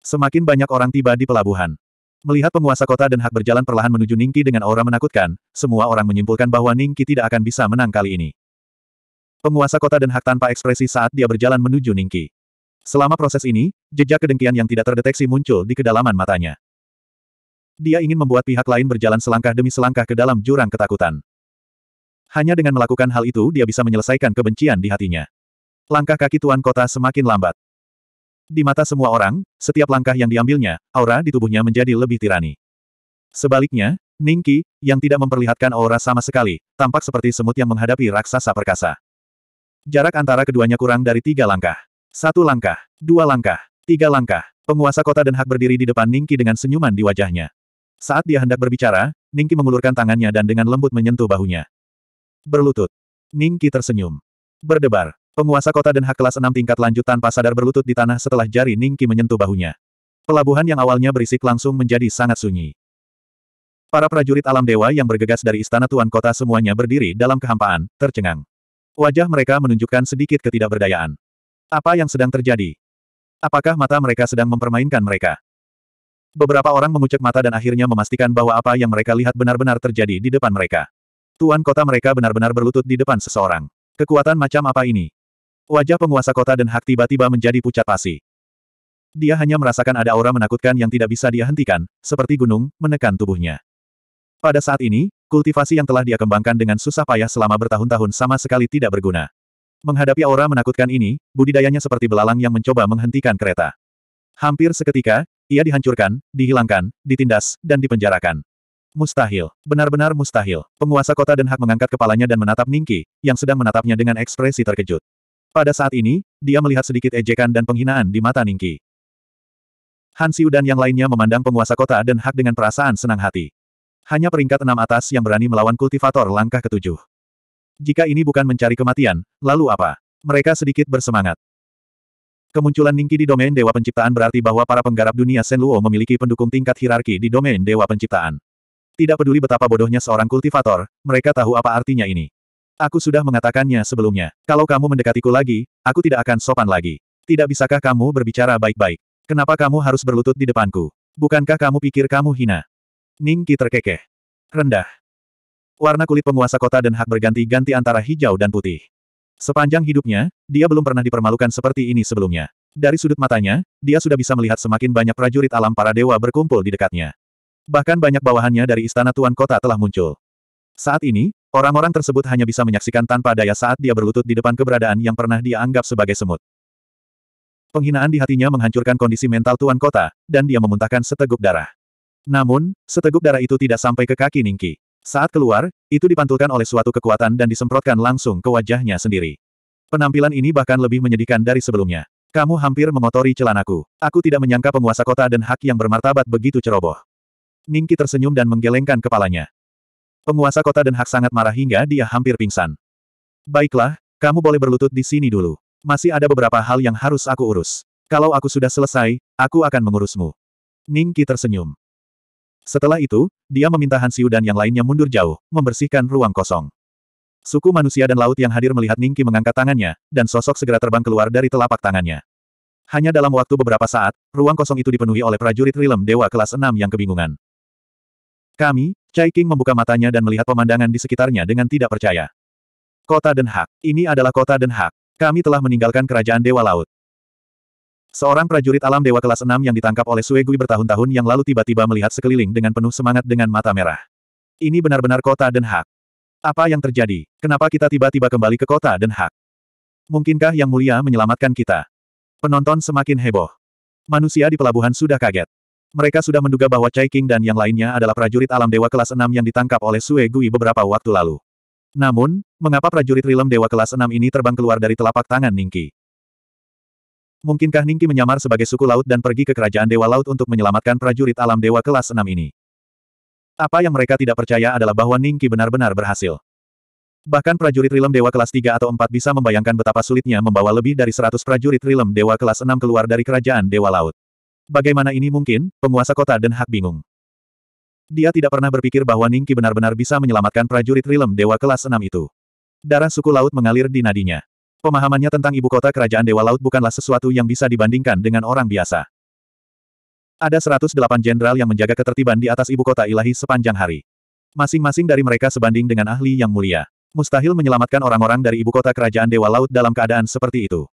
Semakin banyak orang tiba di pelabuhan. Melihat penguasa kota dan Hak berjalan perlahan menuju Ningki dengan aura menakutkan, semua orang menyimpulkan bahwa Ningki tidak akan bisa menang kali ini. Penguasa kota dan Hak tanpa ekspresi saat dia berjalan menuju Ningki. Selama proses ini, jejak kedengkian yang tidak terdeteksi muncul di kedalaman matanya. Dia ingin membuat pihak lain berjalan selangkah demi selangkah ke dalam jurang ketakutan. Hanya dengan melakukan hal itu dia bisa menyelesaikan kebencian di hatinya. Langkah kaki tuan kota semakin lambat. Di mata semua orang, setiap langkah yang diambilnya, aura di tubuhnya menjadi lebih tirani. Sebaliknya, Ningki, yang tidak memperlihatkan aura sama sekali, tampak seperti semut yang menghadapi raksasa perkasa. Jarak antara keduanya kurang dari tiga langkah. Satu langkah, dua langkah, tiga langkah. Penguasa kota Den Hak berdiri di depan Ningki dengan senyuman di wajahnya. Saat dia hendak berbicara, Ningki mengulurkan tangannya dan dengan lembut menyentuh bahunya. Berlutut. Ningki tersenyum. Berdebar. Penguasa kota dan hak kelas enam tingkat lanjut tanpa sadar berlutut di tanah setelah jari Ningki menyentuh bahunya. Pelabuhan yang awalnya berisik langsung menjadi sangat sunyi. Para prajurit alam dewa yang bergegas dari istana tuan kota semuanya berdiri dalam kehampaan, tercengang. Wajah mereka menunjukkan sedikit ketidakberdayaan. Apa yang sedang terjadi? Apakah mata mereka sedang mempermainkan mereka? Beberapa orang mengucek mata dan akhirnya memastikan bahwa apa yang mereka lihat benar-benar terjadi di depan mereka. Tuan kota mereka benar-benar berlutut di depan seseorang. Kekuatan macam apa ini? Wajah penguasa kota dan Hak tiba-tiba menjadi pucat pasi. Dia hanya merasakan ada aura menakutkan yang tidak bisa dia hentikan, seperti gunung, menekan tubuhnya. Pada saat ini, kultivasi yang telah dia kembangkan dengan susah payah selama bertahun-tahun sama sekali tidak berguna. Menghadapi aura menakutkan ini, budidayanya seperti belalang yang mencoba menghentikan kereta. Hampir seketika, ia dihancurkan, dihilangkan, ditindas, dan dipenjarakan. Mustahil, benar-benar mustahil. Penguasa kota dan hak mengangkat kepalanya dan menatap Ningki, yang sedang menatapnya dengan ekspresi terkejut. Pada saat ini, dia melihat sedikit ejekan dan penghinaan di mata Ningki. Han Siu dan yang lainnya memandang penguasa kota dan Hak dengan perasaan senang hati. Hanya peringkat enam atas yang berani melawan kultivator langkah ketujuh. Jika ini bukan mencari kematian, lalu apa? Mereka sedikit bersemangat. Kemunculan Ningki di domain Dewa Penciptaan berarti bahwa para penggarap dunia Senluo memiliki pendukung tingkat hierarki di domain Dewa Penciptaan. Tidak peduli betapa bodohnya seorang kultivator, mereka tahu apa artinya ini. Aku sudah mengatakannya sebelumnya. Kalau kamu mendekatiku lagi, aku tidak akan sopan lagi. Tidak bisakah kamu berbicara baik-baik? Kenapa kamu harus berlutut di depanku? Bukankah kamu pikir kamu hina? Ningki terkekeh. Rendah. Warna kulit penguasa kota dan hak berganti-ganti antara hijau dan putih. Sepanjang hidupnya, dia belum pernah dipermalukan seperti ini sebelumnya. Dari sudut matanya, dia sudah bisa melihat semakin banyak prajurit alam para dewa berkumpul di dekatnya. Bahkan banyak bawahannya dari istana tuan kota telah muncul. Saat ini, Orang-orang tersebut hanya bisa menyaksikan tanpa daya saat dia berlutut di depan keberadaan yang pernah dia anggap sebagai semut. Penghinaan di hatinya menghancurkan kondisi mental tuan kota, dan dia memuntahkan seteguk darah. Namun, seteguk darah itu tidak sampai ke kaki Ningki. Saat keluar, itu dipantulkan oleh suatu kekuatan dan disemprotkan langsung ke wajahnya sendiri. Penampilan ini bahkan lebih menyedihkan dari sebelumnya. Kamu hampir mengotori celanaku. Aku tidak menyangka penguasa kota dan hak yang bermartabat begitu ceroboh. Ningki tersenyum dan menggelengkan kepalanya. Penguasa kota Den Haag sangat marah hingga dia hampir pingsan. Baiklah, kamu boleh berlutut di sini dulu. Masih ada beberapa hal yang harus aku urus. Kalau aku sudah selesai, aku akan mengurusmu. Ningki tersenyum. Setelah itu, dia meminta Hansiu dan yang lainnya mundur jauh, membersihkan ruang kosong. Suku manusia dan laut yang hadir melihat Ningki mengangkat tangannya, dan sosok segera terbang keluar dari telapak tangannya. Hanya dalam waktu beberapa saat, ruang kosong itu dipenuhi oleh prajurit Rilem Dewa kelas 6 yang kebingungan. Kami, Chai King membuka matanya dan melihat pemandangan di sekitarnya dengan tidak percaya. Kota Den Haag. Ini adalah kota Den Haag. Kami telah meninggalkan kerajaan Dewa Laut. Seorang prajurit alam Dewa kelas 6 yang ditangkap oleh Sue Gui bertahun-tahun yang lalu tiba-tiba melihat sekeliling dengan penuh semangat dengan mata merah. Ini benar-benar kota Den Haag. Apa yang terjadi? Kenapa kita tiba-tiba kembali ke kota Den Haag? Mungkinkah Yang Mulia menyelamatkan kita? Penonton semakin heboh. Manusia di pelabuhan sudah kaget. Mereka sudah menduga bahwa Chai King dan yang lainnya adalah prajurit alam dewa kelas 6 yang ditangkap oleh Sue Gui beberapa waktu lalu. Namun, mengapa prajurit rilem dewa kelas 6 ini terbang keluar dari telapak tangan Ningki? Mungkinkah Ningki menyamar sebagai suku laut dan pergi ke kerajaan dewa laut untuk menyelamatkan prajurit alam dewa kelas 6 ini? Apa yang mereka tidak percaya adalah bahwa Ningki benar-benar berhasil. Bahkan prajurit rilem dewa kelas 3 atau 4 bisa membayangkan betapa sulitnya membawa lebih dari 100 prajurit rilem dewa kelas 6 keluar dari kerajaan dewa laut. Bagaimana ini mungkin? Penguasa kota Den Hak bingung. Dia tidak pernah berpikir bahwa Ningki benar-benar bisa menyelamatkan prajurit Rilem Dewa kelas 6 itu. Darah suku laut mengalir di nadinya. Pemahamannya tentang ibu kota kerajaan Dewa Laut bukanlah sesuatu yang bisa dibandingkan dengan orang biasa. Ada 108 jenderal yang menjaga ketertiban di atas ibu kota ilahi sepanjang hari. Masing-masing dari mereka sebanding dengan ahli yang mulia. Mustahil menyelamatkan orang-orang dari ibu kota kerajaan Dewa Laut dalam keadaan seperti itu.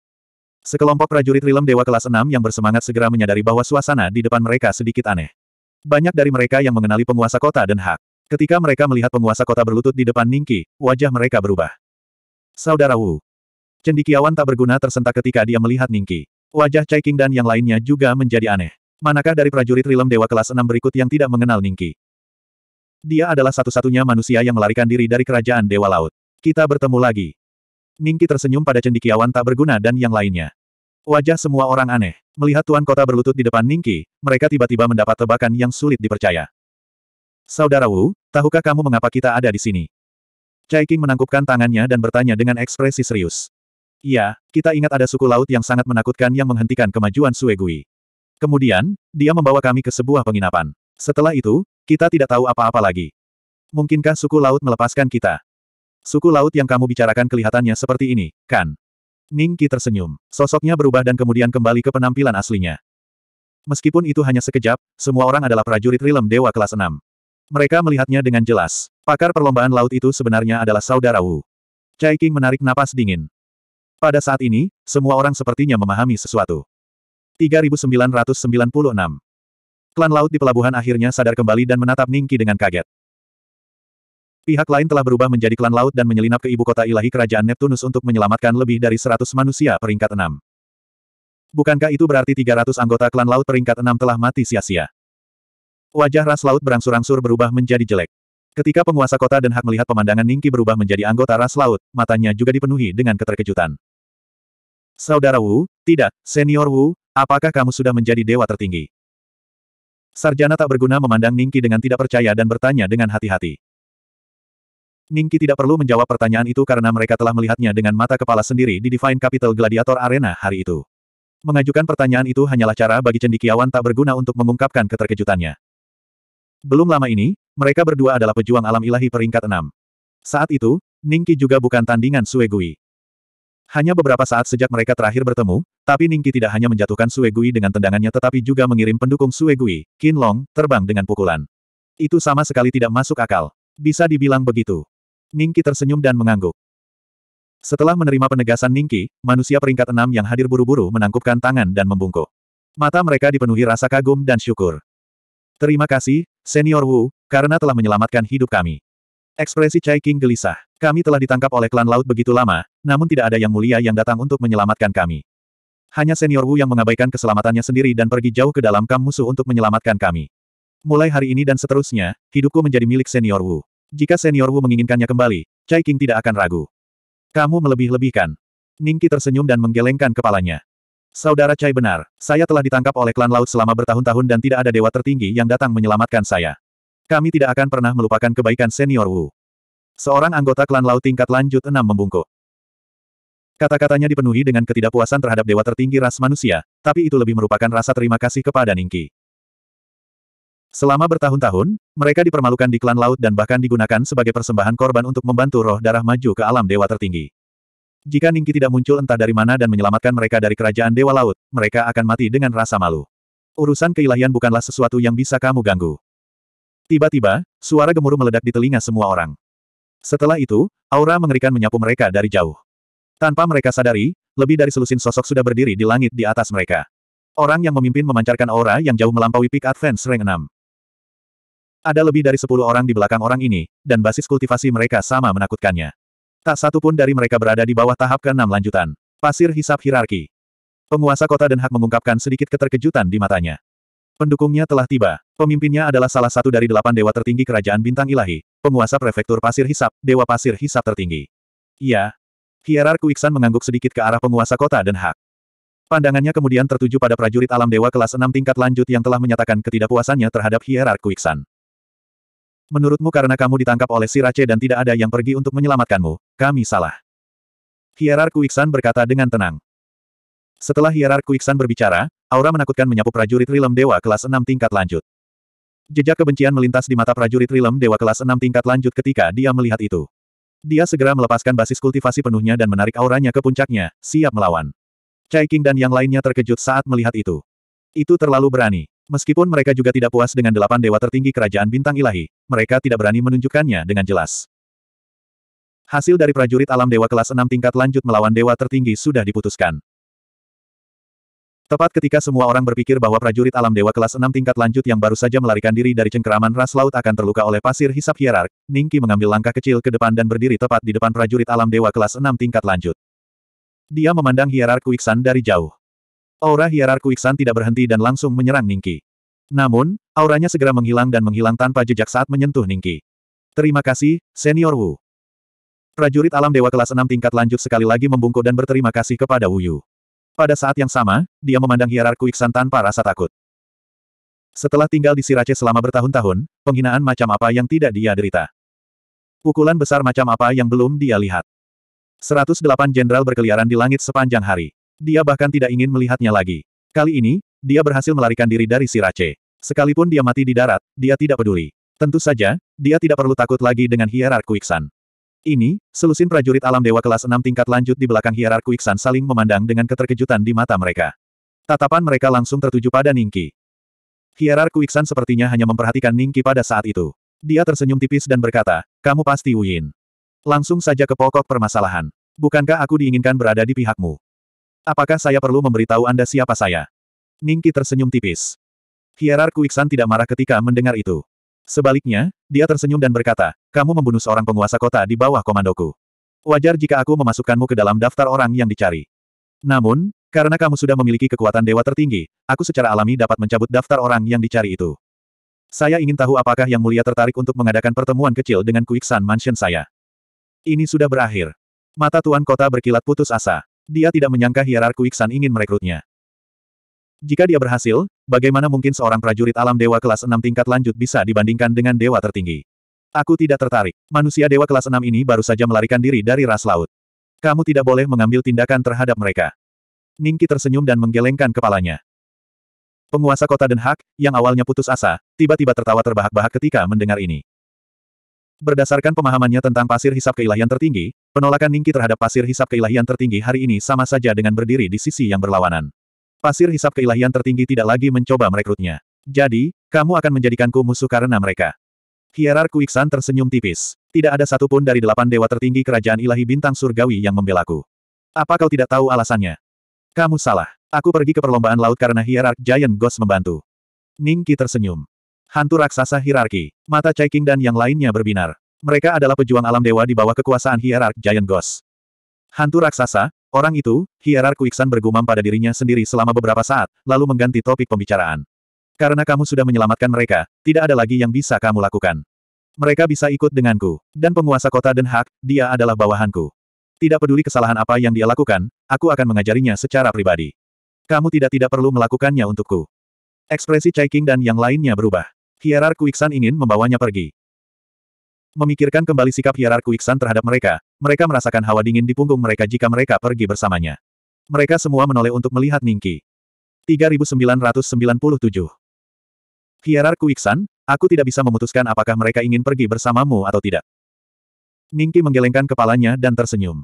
Sekelompok prajurit Rilem Dewa kelas 6 yang bersemangat segera menyadari bahwa suasana di depan mereka sedikit aneh. Banyak dari mereka yang mengenali penguasa kota dan hak. Ketika mereka melihat penguasa kota berlutut di depan Ningki, wajah mereka berubah. Saudara Wu. Cendikiawan tak berguna tersentak ketika dia melihat Ningki. Wajah Chai King dan yang lainnya juga menjadi aneh. Manakah dari prajurit Rilem Dewa kelas 6 berikut yang tidak mengenal Ningki? Dia adalah satu-satunya manusia yang melarikan diri dari kerajaan Dewa Laut. Kita bertemu lagi. Ningki tersenyum pada cendikiawan tak berguna dan yang lainnya. Wajah semua orang aneh. Melihat Tuan Kota berlutut di depan Ningki, mereka tiba-tiba mendapat tebakan yang sulit dipercaya. Saudara Wu, tahukah kamu mengapa kita ada di sini? Chai King menangkupkan tangannya dan bertanya dengan ekspresi serius. Iya, kita ingat ada suku laut yang sangat menakutkan yang menghentikan kemajuan Suegui. Kemudian, dia membawa kami ke sebuah penginapan. Setelah itu, kita tidak tahu apa-apa lagi. Mungkinkah suku laut melepaskan kita? Suku laut yang kamu bicarakan kelihatannya seperti ini, kan? Ning tersenyum. Sosoknya berubah dan kemudian kembali ke penampilan aslinya. Meskipun itu hanya sekejap, semua orang adalah prajurit Rilem Dewa kelas 6. Mereka melihatnya dengan jelas. Pakar perlombaan laut itu sebenarnya adalah saudara Wu. Chai King menarik napas dingin. Pada saat ini, semua orang sepertinya memahami sesuatu. 3996 Klan laut di pelabuhan akhirnya sadar kembali dan menatap Ningki dengan kaget. Pihak lain telah berubah menjadi klan laut dan menyelinap ke ibu kota ilahi kerajaan Neptunus untuk menyelamatkan lebih dari 100 manusia peringkat 6. Bukankah itu berarti 300 anggota klan laut peringkat 6 telah mati sia-sia? Wajah ras laut berangsur-angsur berubah menjadi jelek. Ketika penguasa kota dan hak melihat pemandangan Ningki berubah menjadi anggota ras laut, matanya juga dipenuhi dengan keterkejutan. Saudara Wu, tidak, senior Wu, apakah kamu sudah menjadi dewa tertinggi? Sarjana tak berguna memandang Ningki dengan tidak percaya dan bertanya dengan hati-hati. Ningki tidak perlu menjawab pertanyaan itu karena mereka telah melihatnya dengan mata kepala sendiri di Divine Capital Gladiator Arena hari itu. Mengajukan pertanyaan itu hanyalah cara bagi cendikiawan tak berguna untuk mengungkapkan keterkejutannya. Belum lama ini, mereka berdua adalah pejuang alam ilahi peringkat enam. Saat itu, Ningki juga bukan tandingan Suegui. Hanya beberapa saat sejak mereka terakhir bertemu, tapi Ningki tidak hanya menjatuhkan Suegui dengan tendangannya tetapi juga mengirim pendukung Suegui, Qin Long, terbang dengan pukulan. Itu sama sekali tidak masuk akal. Bisa dibilang begitu. Ningki tersenyum dan mengangguk. Setelah menerima penegasan Ningki, manusia peringkat enam yang hadir buru-buru menangkupkan tangan dan membungkuk. Mata mereka dipenuhi rasa kagum dan syukur. Terima kasih, Senior Wu, karena telah menyelamatkan hidup kami. Ekspresi Chai King gelisah. Kami telah ditangkap oleh klan laut begitu lama, namun tidak ada yang mulia yang datang untuk menyelamatkan kami. Hanya senior Wu yang mengabaikan keselamatannya sendiri dan pergi jauh ke dalam kam musuh untuk menyelamatkan kami. Mulai hari ini dan seterusnya, hidupku menjadi milik senior Wu. Jika senior Wu menginginkannya kembali, Chai King tidak akan ragu. Kamu melebih-lebihkan. Ningki tersenyum dan menggelengkan kepalanya. Saudara Chai benar, saya telah ditangkap oleh klan laut selama bertahun-tahun dan tidak ada dewa tertinggi yang datang menyelamatkan saya. Kami tidak akan pernah melupakan kebaikan senior Wu. Seorang anggota klan laut tingkat lanjut enam membungkuk. Kata-katanya dipenuhi dengan ketidakpuasan terhadap dewa tertinggi ras manusia, tapi itu lebih merupakan rasa terima kasih kepada Ningki. Selama bertahun-tahun, mereka dipermalukan di klan laut dan bahkan digunakan sebagai persembahan korban untuk membantu roh darah maju ke alam dewa tertinggi. Jika Ningki tidak muncul entah dari mana dan menyelamatkan mereka dari kerajaan dewa laut, mereka akan mati dengan rasa malu. Urusan keilahian bukanlah sesuatu yang bisa kamu ganggu. Tiba-tiba, suara gemuruh meledak di telinga semua orang. Setelah itu, aura mengerikan menyapu mereka dari jauh. Tanpa mereka sadari, lebih dari selusin sosok sudah berdiri di langit di atas mereka. Orang yang memimpin memancarkan aura yang jauh melampaui peak advance rank 6. Ada lebih dari sepuluh orang di belakang orang ini, dan basis kultivasi mereka sama menakutkannya. Tak satu pun dari mereka berada di bawah tahap ke-6 lanjutan. Pasir hisap hierarki. Penguasa kota Den Haag mengungkapkan sedikit keterkejutan di matanya. Pendukungnya telah tiba. Pemimpinnya adalah salah satu dari delapan dewa tertinggi kerajaan bintang ilahi, penguasa prefektur pasir hisap, dewa pasir hisap tertinggi. Iya. Hierark Iksan mengangguk sedikit ke arah penguasa kota Den Hak. Pandangannya kemudian tertuju pada prajurit alam dewa kelas enam tingkat lanjut yang telah menyatakan ketidakpuasannya terhadap Hierark Iksan. Menurutmu karena kamu ditangkap oleh si Rache dan tidak ada yang pergi untuk menyelamatkanmu, kami salah. Hierar Kuiksan berkata dengan tenang. Setelah Hierar Kuiksan berbicara, aura menakutkan menyapu prajurit Rilem Dewa kelas 6 tingkat lanjut. Jejak kebencian melintas di mata prajurit Rilem Dewa kelas 6 tingkat lanjut ketika dia melihat itu. Dia segera melepaskan basis kultivasi penuhnya dan menarik auranya ke puncaknya, siap melawan. Chai King dan yang lainnya terkejut saat melihat itu. Itu terlalu berani. Meskipun mereka juga tidak puas dengan delapan dewa tertinggi kerajaan bintang ilahi, mereka tidak berani menunjukkannya dengan jelas. Hasil dari prajurit alam dewa kelas enam tingkat lanjut melawan dewa tertinggi sudah diputuskan. Tepat ketika semua orang berpikir bahwa prajurit alam dewa kelas enam tingkat lanjut yang baru saja melarikan diri dari cengkeraman ras laut akan terluka oleh pasir hisap hierark, Ningki mengambil langkah kecil ke depan dan berdiri tepat di depan prajurit alam dewa kelas enam tingkat lanjut. Dia memandang hierark Kuiksan dari jauh. Aura Hierarku Iksan tidak berhenti dan langsung menyerang Ningki. Namun, auranya segera menghilang dan menghilang tanpa jejak saat menyentuh Ningki. Terima kasih, Senior Wu. Prajurit alam dewa kelas 6 tingkat lanjut sekali lagi membungkuk dan berterima kasih kepada Wu Yu. Pada saat yang sama, dia memandang hierarku Iksan tanpa rasa takut. Setelah tinggal di Sirace selama bertahun-tahun, penghinaan macam apa yang tidak dia derita. Pukulan besar macam apa yang belum dia lihat. 108 jenderal berkeliaran di langit sepanjang hari. Dia bahkan tidak ingin melihatnya lagi. Kali ini, dia berhasil melarikan diri dari Sirace. Sekalipun dia mati di darat, dia tidak peduli. Tentu saja, dia tidak perlu takut lagi dengan hierark Kuiksan. Ini, selusin prajurit alam dewa kelas 6 tingkat lanjut di belakang hierark Kuiksan saling memandang dengan keterkejutan di mata mereka. Tatapan mereka langsung tertuju pada Ningki. Hierark Kuiksan sepertinya hanya memperhatikan Ningki pada saat itu. Dia tersenyum tipis dan berkata, kamu pasti Uyin. Langsung saja ke pokok permasalahan. Bukankah aku diinginkan berada di pihakmu? Apakah saya perlu memberitahu Anda siapa saya? Ningki tersenyum tipis. Hierar Kuiksan tidak marah ketika mendengar itu. Sebaliknya, dia tersenyum dan berkata, kamu membunuh seorang penguasa kota di bawah komandoku. Wajar jika aku memasukkanmu ke dalam daftar orang yang dicari. Namun, karena kamu sudah memiliki kekuatan dewa tertinggi, aku secara alami dapat mencabut daftar orang yang dicari itu. Saya ingin tahu apakah Yang Mulia tertarik untuk mengadakan pertemuan kecil dengan Kuiksan Mansion saya. Ini sudah berakhir. Mata Tuan Kota berkilat putus asa. Dia tidak menyangka hierarku Iksan ingin merekrutnya. Jika dia berhasil, bagaimana mungkin seorang prajurit alam dewa kelas 6 tingkat lanjut bisa dibandingkan dengan dewa tertinggi? Aku tidak tertarik. Manusia dewa kelas 6 ini baru saja melarikan diri dari ras laut. Kamu tidak boleh mengambil tindakan terhadap mereka. Ningki tersenyum dan menggelengkan kepalanya. Penguasa kota Den Haag, yang awalnya putus asa, tiba-tiba tertawa terbahak-bahak ketika mendengar ini. Berdasarkan pemahamannya tentang pasir hisap keilahian tertinggi, penolakan Ningki terhadap pasir hisap keilahian tertinggi hari ini sama saja dengan berdiri di sisi yang berlawanan. Pasir hisap keilahian tertinggi tidak lagi mencoba merekrutnya. Jadi, kamu akan menjadikanku musuh karena mereka. Hierar Kuiksan tersenyum tipis. Tidak ada satupun dari delapan dewa tertinggi kerajaan ilahi bintang surgawi yang membelaku. Apa kau tidak tahu alasannya? Kamu salah. Aku pergi ke perlombaan laut karena Hierar Giant Ghost membantu. Ningki tersenyum hantu raksasa hierarki. Mata Chai King dan yang lainnya berbinar. Mereka adalah pejuang alam dewa di bawah kekuasaan hierark Giant Ghost. Hantu raksasa, orang itu, hierark Kuiksan bergumam pada dirinya sendiri selama beberapa saat, lalu mengganti topik pembicaraan. Karena kamu sudah menyelamatkan mereka, tidak ada lagi yang bisa kamu lakukan. Mereka bisa ikut denganku. Dan penguasa kota Den Haag, dia adalah bawahanku. Tidak peduli kesalahan apa yang dia lakukan, aku akan mengajarinya secara pribadi. Kamu tidak tidak perlu melakukannya untukku. Ekspresi Chai King dan yang lainnya berubah. Hierar Kuiksan ingin membawanya pergi. Memikirkan kembali sikap Hierar Kuiksan terhadap mereka, mereka merasakan hawa dingin di punggung mereka jika mereka pergi bersamanya. Mereka semua menoleh untuk melihat Ningki. 3997 Hierar Kuiksan, aku tidak bisa memutuskan apakah mereka ingin pergi bersamamu atau tidak. Ningki menggelengkan kepalanya dan tersenyum.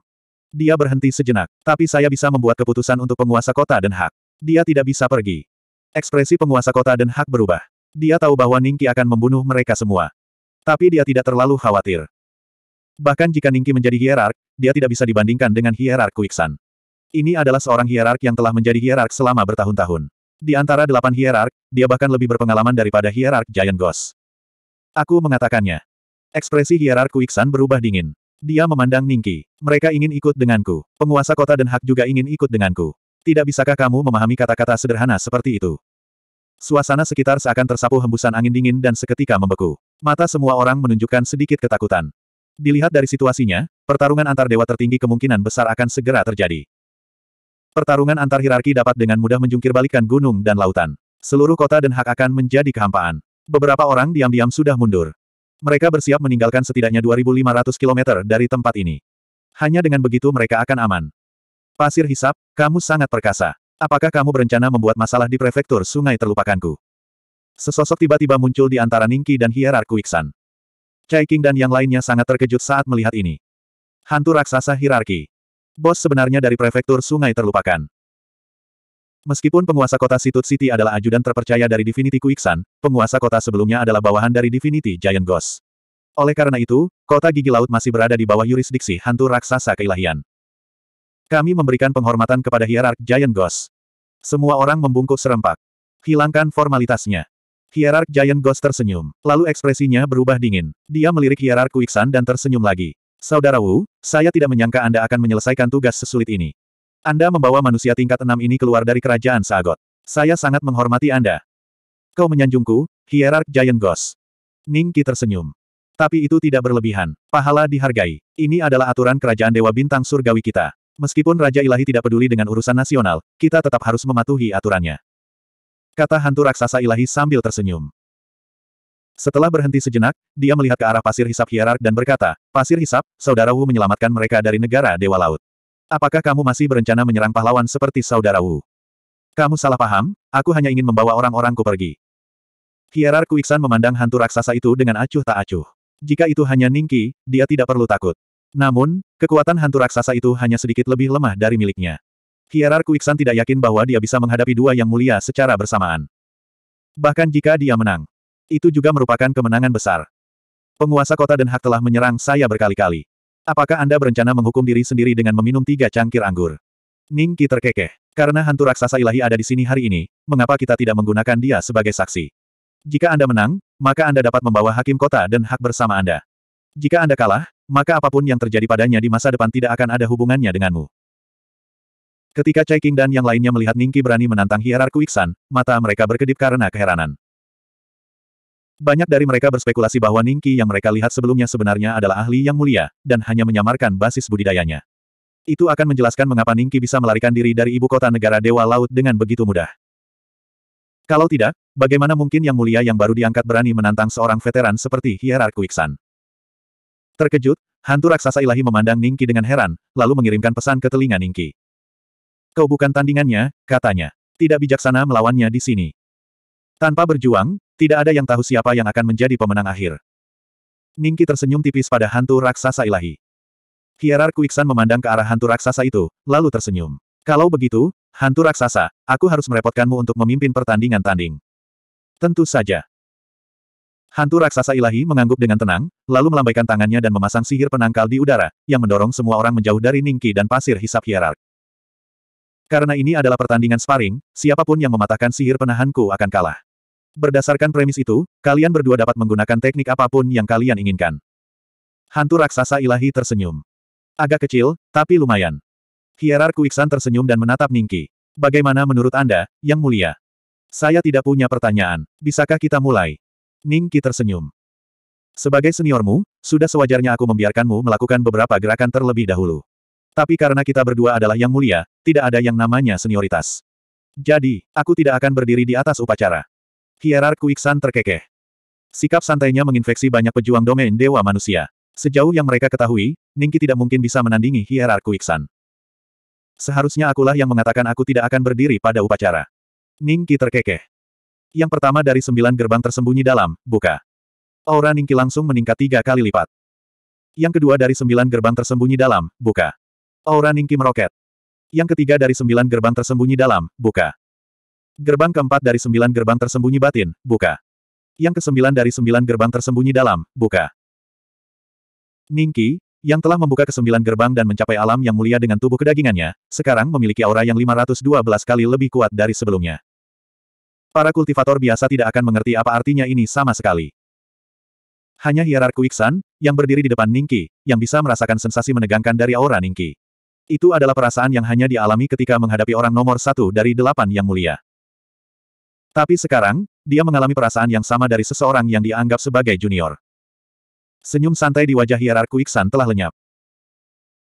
Dia berhenti sejenak, tapi saya bisa membuat keputusan untuk penguasa kota dan hak. Dia tidak bisa pergi. Ekspresi penguasa kota dan hak berubah. Dia tahu bahwa Ningki akan membunuh mereka semua. Tapi dia tidak terlalu khawatir. Bahkan jika Ningki menjadi hierark, dia tidak bisa dibandingkan dengan hierark Kuiksan. Ini adalah seorang hierark yang telah menjadi hierark selama bertahun-tahun. Di antara delapan hierark, dia bahkan lebih berpengalaman daripada hierark Giant Ghost. Aku mengatakannya. Ekspresi hierark Kuiksan berubah dingin. Dia memandang Ningki. Mereka ingin ikut denganku. Penguasa kota dan Hak juga ingin ikut denganku. Tidak bisakah kamu memahami kata-kata sederhana seperti itu? Suasana sekitar seakan tersapu hembusan angin dingin dan seketika membeku. Mata semua orang menunjukkan sedikit ketakutan. Dilihat dari situasinya, pertarungan antar dewa tertinggi kemungkinan besar akan segera terjadi. Pertarungan antar hierarki dapat dengan mudah menjungkirbalikkan gunung dan lautan. Seluruh kota dan hak akan menjadi kehampaan. Beberapa orang diam-diam sudah mundur. Mereka bersiap meninggalkan setidaknya 2.500 km dari tempat ini. Hanya dengan begitu mereka akan aman. Pasir hisap, kamu sangat perkasa. Apakah kamu berencana membuat masalah di prefektur sungai terlupakanku? Sesosok tiba-tiba muncul di antara Ningki dan Hierar Kuiksan. Chai King dan yang lainnya sangat terkejut saat melihat ini. Hantu raksasa hierarki. Bos sebenarnya dari prefektur sungai terlupakan. Meskipun penguasa kota Situt City adalah ajudan terpercaya dari Divinity Kuiksan, penguasa kota sebelumnya adalah bawahan dari Divinity Giant Ghost. Oleh karena itu, kota gigi laut masih berada di bawah yurisdiksi hantu raksasa keilahian. Kami memberikan penghormatan kepada hierark Giant Ghost. Semua orang membungkuk serempak. Hilangkan formalitasnya. Hierark Giant Ghost tersenyum. Lalu ekspresinya berubah dingin. Dia melirik Hierark Kuiksan dan tersenyum lagi. Saudara Wu, saya tidak menyangka Anda akan menyelesaikan tugas sesulit ini. Anda membawa manusia tingkat enam ini keluar dari kerajaan Sagot. Saya sangat menghormati Anda. Kau menyanjungku, Hierark Giant Ghost. Ningki tersenyum. Tapi itu tidak berlebihan. Pahala dihargai. Ini adalah aturan kerajaan Dewa Bintang Surgawi kita. Meskipun Raja Ilahi tidak peduli dengan urusan nasional, kita tetap harus mematuhi aturannya. Kata hantu raksasa ilahi sambil tersenyum. Setelah berhenti sejenak, dia melihat ke arah pasir hisap hierark dan berkata, Pasir hisap, saudara Wu menyelamatkan mereka dari negara Dewa Laut. Apakah kamu masih berencana menyerang pahlawan seperti saudara Wu? Kamu salah paham, aku hanya ingin membawa orang-orangku pergi. Hierark Kuiksan memandang hantu raksasa itu dengan acuh tak acuh. Jika itu hanya Ningki, dia tidak perlu takut. Namun, kekuatan hantu raksasa itu hanya sedikit lebih lemah dari miliknya. Hierar Kuiksan tidak yakin bahwa dia bisa menghadapi dua yang mulia secara bersamaan. Bahkan jika dia menang, itu juga merupakan kemenangan besar. Penguasa kota Den Haag telah menyerang saya berkali-kali. Apakah Anda berencana menghukum diri sendiri dengan meminum tiga cangkir anggur? Ning Qi terkekeh. Karena hantu raksasa ilahi ada di sini hari ini, mengapa kita tidak menggunakan dia sebagai saksi? Jika Anda menang, maka Anda dapat membawa hakim kota dan hak bersama Anda. Jika Anda kalah, maka apapun yang terjadi padanya di masa depan tidak akan ada hubungannya denganmu. Ketika Chai King dan yang lainnya melihat Ningki berani menantang hierar Kuiksan, mata mereka berkedip karena keheranan. Banyak dari mereka berspekulasi bahwa Ningki yang mereka lihat sebelumnya sebenarnya adalah ahli yang mulia, dan hanya menyamarkan basis budidayanya. Itu akan menjelaskan mengapa Ningki bisa melarikan diri dari ibu kota negara Dewa Laut dengan begitu mudah. Kalau tidak, bagaimana mungkin yang mulia yang baru diangkat berani menantang seorang veteran seperti Hierarku Iksan? Terkejut, hantu raksasa ilahi memandang Ningki dengan heran, lalu mengirimkan pesan ke telinga Ningki. Kau bukan tandingannya, katanya. Tidak bijaksana melawannya di sini. Tanpa berjuang, tidak ada yang tahu siapa yang akan menjadi pemenang akhir. Ningki tersenyum tipis pada hantu raksasa ilahi. Hierar Kuiksan memandang ke arah hantu raksasa itu, lalu tersenyum. Kalau begitu, hantu raksasa, aku harus merepotkanmu untuk memimpin pertandingan tanding. Tentu saja. Hantu raksasa ilahi mengangguk dengan tenang, lalu melambaikan tangannya dan memasang sihir penangkal di udara, yang mendorong semua orang menjauh dari Ningki dan pasir hisap hierark. Karena ini adalah pertandingan sparring, siapapun yang mematahkan sihir penahanku akan kalah. Berdasarkan premis itu, kalian berdua dapat menggunakan teknik apapun yang kalian inginkan. Hantu raksasa ilahi tersenyum. Agak kecil, tapi lumayan. Hierar Kuiksan tersenyum dan menatap Ningki. Bagaimana menurut Anda, Yang Mulia? Saya tidak punya pertanyaan. Bisakah kita mulai? Ning Qi tersenyum. Sebagai seniormu, sudah sewajarnya aku membiarkanmu melakukan beberapa gerakan terlebih dahulu. Tapi karena kita berdua adalah yang mulia, tidak ada yang namanya senioritas. Jadi, aku tidak akan berdiri di atas upacara. Hierark Kuiksan terkekeh. Sikap santainya menginfeksi banyak pejuang domain dewa manusia. Sejauh yang mereka ketahui, Ningki tidak mungkin bisa menandingi Hierark Kuiksan. Seharusnya akulah yang mengatakan aku tidak akan berdiri pada upacara. Ningki terkekeh. Yang pertama dari sembilan gerbang tersembunyi dalam, buka. Aura Ningki langsung meningkat tiga kali lipat. Yang kedua dari sembilan gerbang tersembunyi dalam, buka. Aura Ningki meroket. Yang ketiga dari sembilan gerbang tersembunyi dalam, buka. Gerbang keempat dari sembilan gerbang tersembunyi batin, buka. Yang kesembilan dari sembilan gerbang tersembunyi dalam, buka. Ningki, yang telah membuka kesembilan gerbang dan mencapai alam yang mulia dengan tubuh kedagingannya, sekarang memiliki aura yang 512 kali lebih kuat dari sebelumnya. Para kultivator biasa tidak akan mengerti apa artinya ini sama sekali. Hanya hierarki Iksan, yang berdiri di depan Ningki, yang bisa merasakan sensasi menegangkan dari aura Ningki. Itu adalah perasaan yang hanya dialami ketika menghadapi orang nomor satu dari delapan yang mulia. Tapi sekarang, dia mengalami perasaan yang sama dari seseorang yang dianggap sebagai junior. Senyum santai di wajah hierarki Iksan telah lenyap.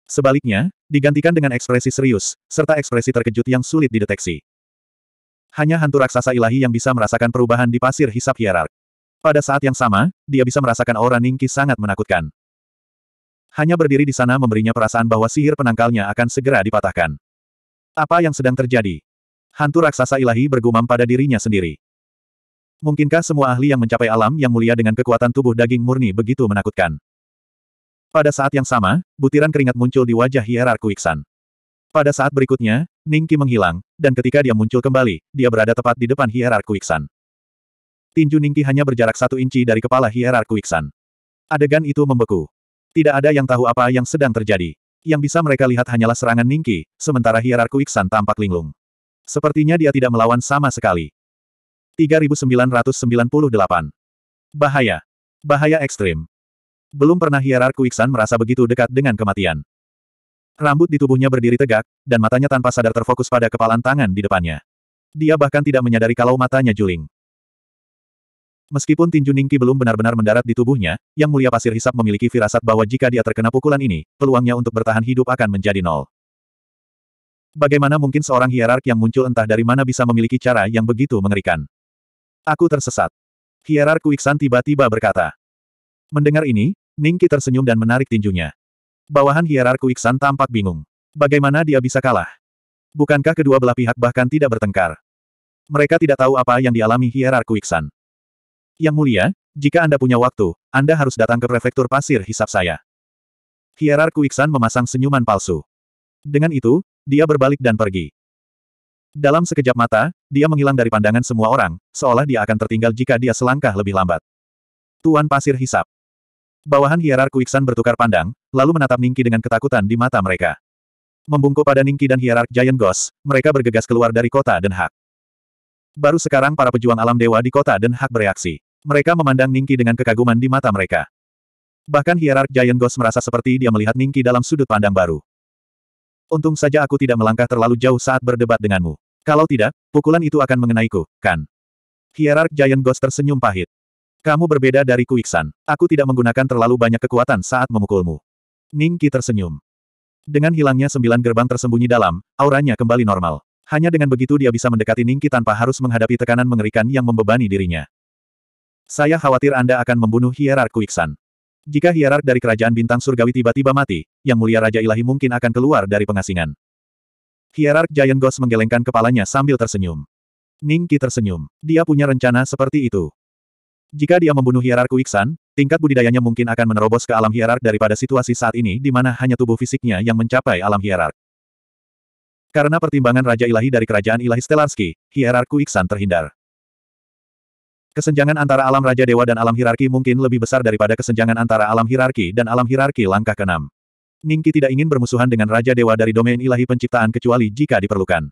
Sebaliknya, digantikan dengan ekspresi serius, serta ekspresi terkejut yang sulit dideteksi. Hanya hantu raksasa ilahi yang bisa merasakan perubahan di pasir hisap hierark. Pada saat yang sama, dia bisa merasakan aura Ningki sangat menakutkan. Hanya berdiri di sana memberinya perasaan bahwa sihir penangkalnya akan segera dipatahkan. Apa yang sedang terjadi? Hantu raksasa ilahi bergumam pada dirinya sendiri. Mungkinkah semua ahli yang mencapai alam yang mulia dengan kekuatan tubuh daging murni begitu menakutkan? Pada saat yang sama, butiran keringat muncul di wajah hierarku Iksan. Pada saat berikutnya, Ningki menghilang, dan ketika dia muncul kembali, dia berada tepat di depan hierarku Iksan. Tinju Ningki hanya berjarak satu inci dari kepala hierarku Iksan. Adegan itu membeku. Tidak ada yang tahu apa yang sedang terjadi. Yang bisa mereka lihat hanyalah serangan Ningki, sementara hierarku Iksan tampak linglung. Sepertinya dia tidak melawan sama sekali. 3998. Bahaya. Bahaya ekstrim. Belum pernah hierarku Iksan merasa begitu dekat dengan kematian. Rambut di tubuhnya berdiri tegak, dan matanya tanpa sadar terfokus pada kepalan tangan di depannya. Dia bahkan tidak menyadari kalau matanya juling. Meskipun tinju Ningki belum benar-benar mendarat di tubuhnya, Yang Mulia Pasir Hisap memiliki firasat bahwa jika dia terkena pukulan ini, peluangnya untuk bertahan hidup akan menjadi nol. Bagaimana mungkin seorang hierark yang muncul entah dari mana bisa memiliki cara yang begitu mengerikan? Aku tersesat. Hierark Iksan tiba-tiba berkata. Mendengar ini, Ningki tersenyum dan menarik tinjunya bawahan hierarku Iksan tampak bingung. Bagaimana dia bisa kalah? Bukankah kedua belah pihak bahkan tidak bertengkar? Mereka tidak tahu apa yang dialami hierarku Iksan. Yang mulia, jika Anda punya waktu, Anda harus datang ke prefektur pasir hisap saya. Hierarku Iksan memasang senyuman palsu. Dengan itu, dia berbalik dan pergi. Dalam sekejap mata, dia menghilang dari pandangan semua orang, seolah dia akan tertinggal jika dia selangkah lebih lambat. Tuan Pasir Hisap. Bawahan Hiarar Kuiksan bertukar pandang, lalu menatap Ningki dengan ketakutan di mata mereka. Membungkuk pada Ningki dan hierark Giant Ghost, mereka bergegas keluar dari kota Den Haag. Baru sekarang para pejuang alam dewa di kota Den Haag bereaksi. Mereka memandang Ningki dengan kekaguman di mata mereka. Bahkan hierark Giant Ghost merasa seperti dia melihat Ningki dalam sudut pandang baru. Untung saja aku tidak melangkah terlalu jauh saat berdebat denganmu. Kalau tidak, pukulan itu akan mengenaiku, kan? Hierark Giant Ghost tersenyum pahit. Kamu berbeda dari Kuiksan. Aku tidak menggunakan terlalu banyak kekuatan saat memukulmu. Ning tersenyum. Dengan hilangnya sembilan gerbang tersembunyi dalam, auranya kembali normal. Hanya dengan begitu dia bisa mendekati Ningki tanpa harus menghadapi tekanan mengerikan yang membebani dirinya. Saya khawatir Anda akan membunuh hierark Kuiksan. Jika hierark dari kerajaan bintang surgawi tiba-tiba mati, yang mulia Raja Ilahi mungkin akan keluar dari pengasingan. Hierark Giant Ghost menggelengkan kepalanya sambil tersenyum. Ningki tersenyum. Dia punya rencana seperti itu. Jika dia membunuh hierarku Iksan, tingkat budidayanya mungkin akan menerobos ke alam hierark daripada situasi saat ini di mana hanya tubuh fisiknya yang mencapai alam hierark. Karena pertimbangan Raja Ilahi dari Kerajaan Ilahi Stelarski, hierarku Iksan terhindar. Kesenjangan antara alam Raja Dewa dan alam hierarki mungkin lebih besar daripada kesenjangan antara alam hierarki dan alam hierarki langkah keenam. Ningki tidak ingin bermusuhan dengan Raja Dewa dari domain ilahi penciptaan kecuali jika diperlukan.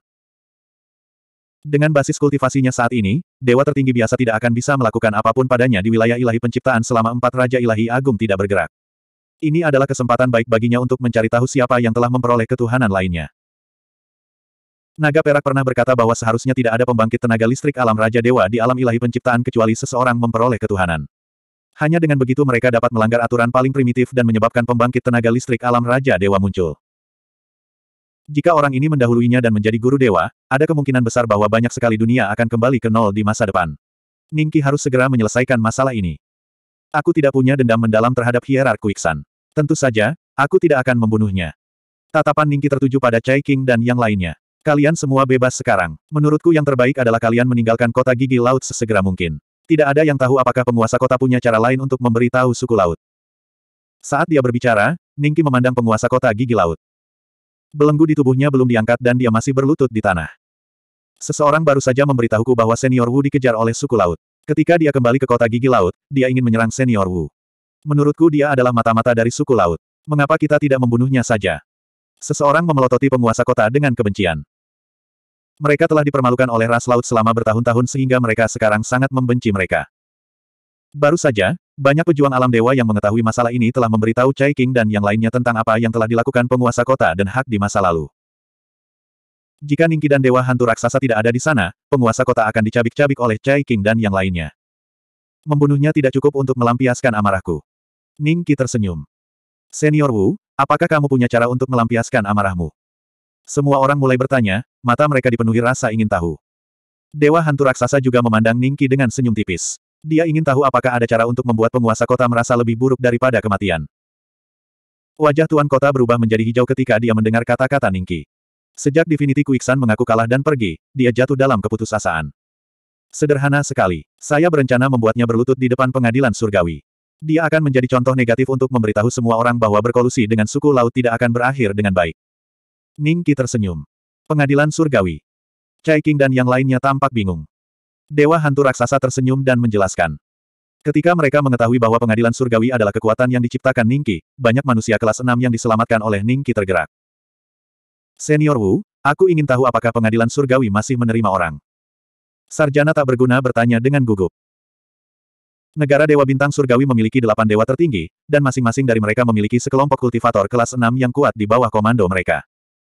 Dengan basis kultivasinya saat ini, dewa tertinggi biasa tidak akan bisa melakukan apapun padanya di wilayah ilahi penciptaan selama empat raja ilahi agung tidak bergerak. Ini adalah kesempatan baik baginya untuk mencari tahu siapa yang telah memperoleh ketuhanan lainnya. Naga Perak pernah berkata bahwa seharusnya tidak ada pembangkit tenaga listrik alam Raja Dewa di alam ilahi penciptaan kecuali seseorang memperoleh ketuhanan. Hanya dengan begitu mereka dapat melanggar aturan paling primitif dan menyebabkan pembangkit tenaga listrik alam Raja Dewa muncul. Jika orang ini mendahuluinya dan menjadi guru dewa, ada kemungkinan besar bahwa banyak sekali dunia akan kembali ke nol di masa depan. Ningki harus segera menyelesaikan masalah ini. Aku tidak punya dendam mendalam terhadap hierar Iksan. Tentu saja, aku tidak akan membunuhnya. Tatapan Ningki tertuju pada Chai King dan yang lainnya. Kalian semua bebas sekarang. Menurutku yang terbaik adalah kalian meninggalkan kota gigi laut sesegera mungkin. Tidak ada yang tahu apakah penguasa kota punya cara lain untuk memberitahu suku laut. Saat dia berbicara, Ningki memandang penguasa kota gigi laut. Belenggu di tubuhnya belum diangkat dan dia masih berlutut di tanah. Seseorang baru saja memberitahuku bahwa senior Wu dikejar oleh suku laut. Ketika dia kembali ke kota gigi laut, dia ingin menyerang senior Wu. Menurutku dia adalah mata-mata dari suku laut. Mengapa kita tidak membunuhnya saja? Seseorang memelototi penguasa kota dengan kebencian. Mereka telah dipermalukan oleh ras laut selama bertahun-tahun sehingga mereka sekarang sangat membenci mereka. Baru saja, banyak pejuang alam dewa yang mengetahui masalah ini telah memberitahu Chai King dan yang lainnya tentang apa yang telah dilakukan penguasa kota dan hak di masa lalu. Jika Ningki dan Dewa Hantu Raksasa tidak ada di sana, penguasa kota akan dicabik-cabik oleh Chai King dan yang lainnya. Membunuhnya tidak cukup untuk melampiaskan amarahku. Ningki tersenyum. Senior Wu, apakah kamu punya cara untuk melampiaskan amarahmu? Semua orang mulai bertanya, mata mereka dipenuhi rasa ingin tahu. Dewa Hantu Raksasa juga memandang Ningki dengan senyum tipis. Dia ingin tahu apakah ada cara untuk membuat penguasa kota merasa lebih buruk daripada kematian. Wajah Tuan Kota berubah menjadi hijau ketika dia mendengar kata-kata Ningki. Sejak Divinity Kuiksan mengaku kalah dan pergi, dia jatuh dalam keputusasaan. Sederhana sekali. Saya berencana membuatnya berlutut di depan pengadilan surgawi. Dia akan menjadi contoh negatif untuk memberitahu semua orang bahwa berkolusi dengan suku laut tidak akan berakhir dengan baik. Ningki tersenyum. Pengadilan surgawi. Chai King dan yang lainnya tampak bingung. Dewa hantu raksasa tersenyum dan menjelaskan. Ketika mereka mengetahui bahwa pengadilan surgawi adalah kekuatan yang diciptakan Ningki, banyak manusia kelas 6 yang diselamatkan oleh Ningki tergerak. Senior Wu, aku ingin tahu apakah pengadilan surgawi masih menerima orang. Sarjana tak berguna bertanya dengan gugup. Negara Dewa Bintang Surgawi memiliki delapan dewa tertinggi, dan masing-masing dari mereka memiliki sekelompok kultivator kelas 6 yang kuat di bawah komando mereka.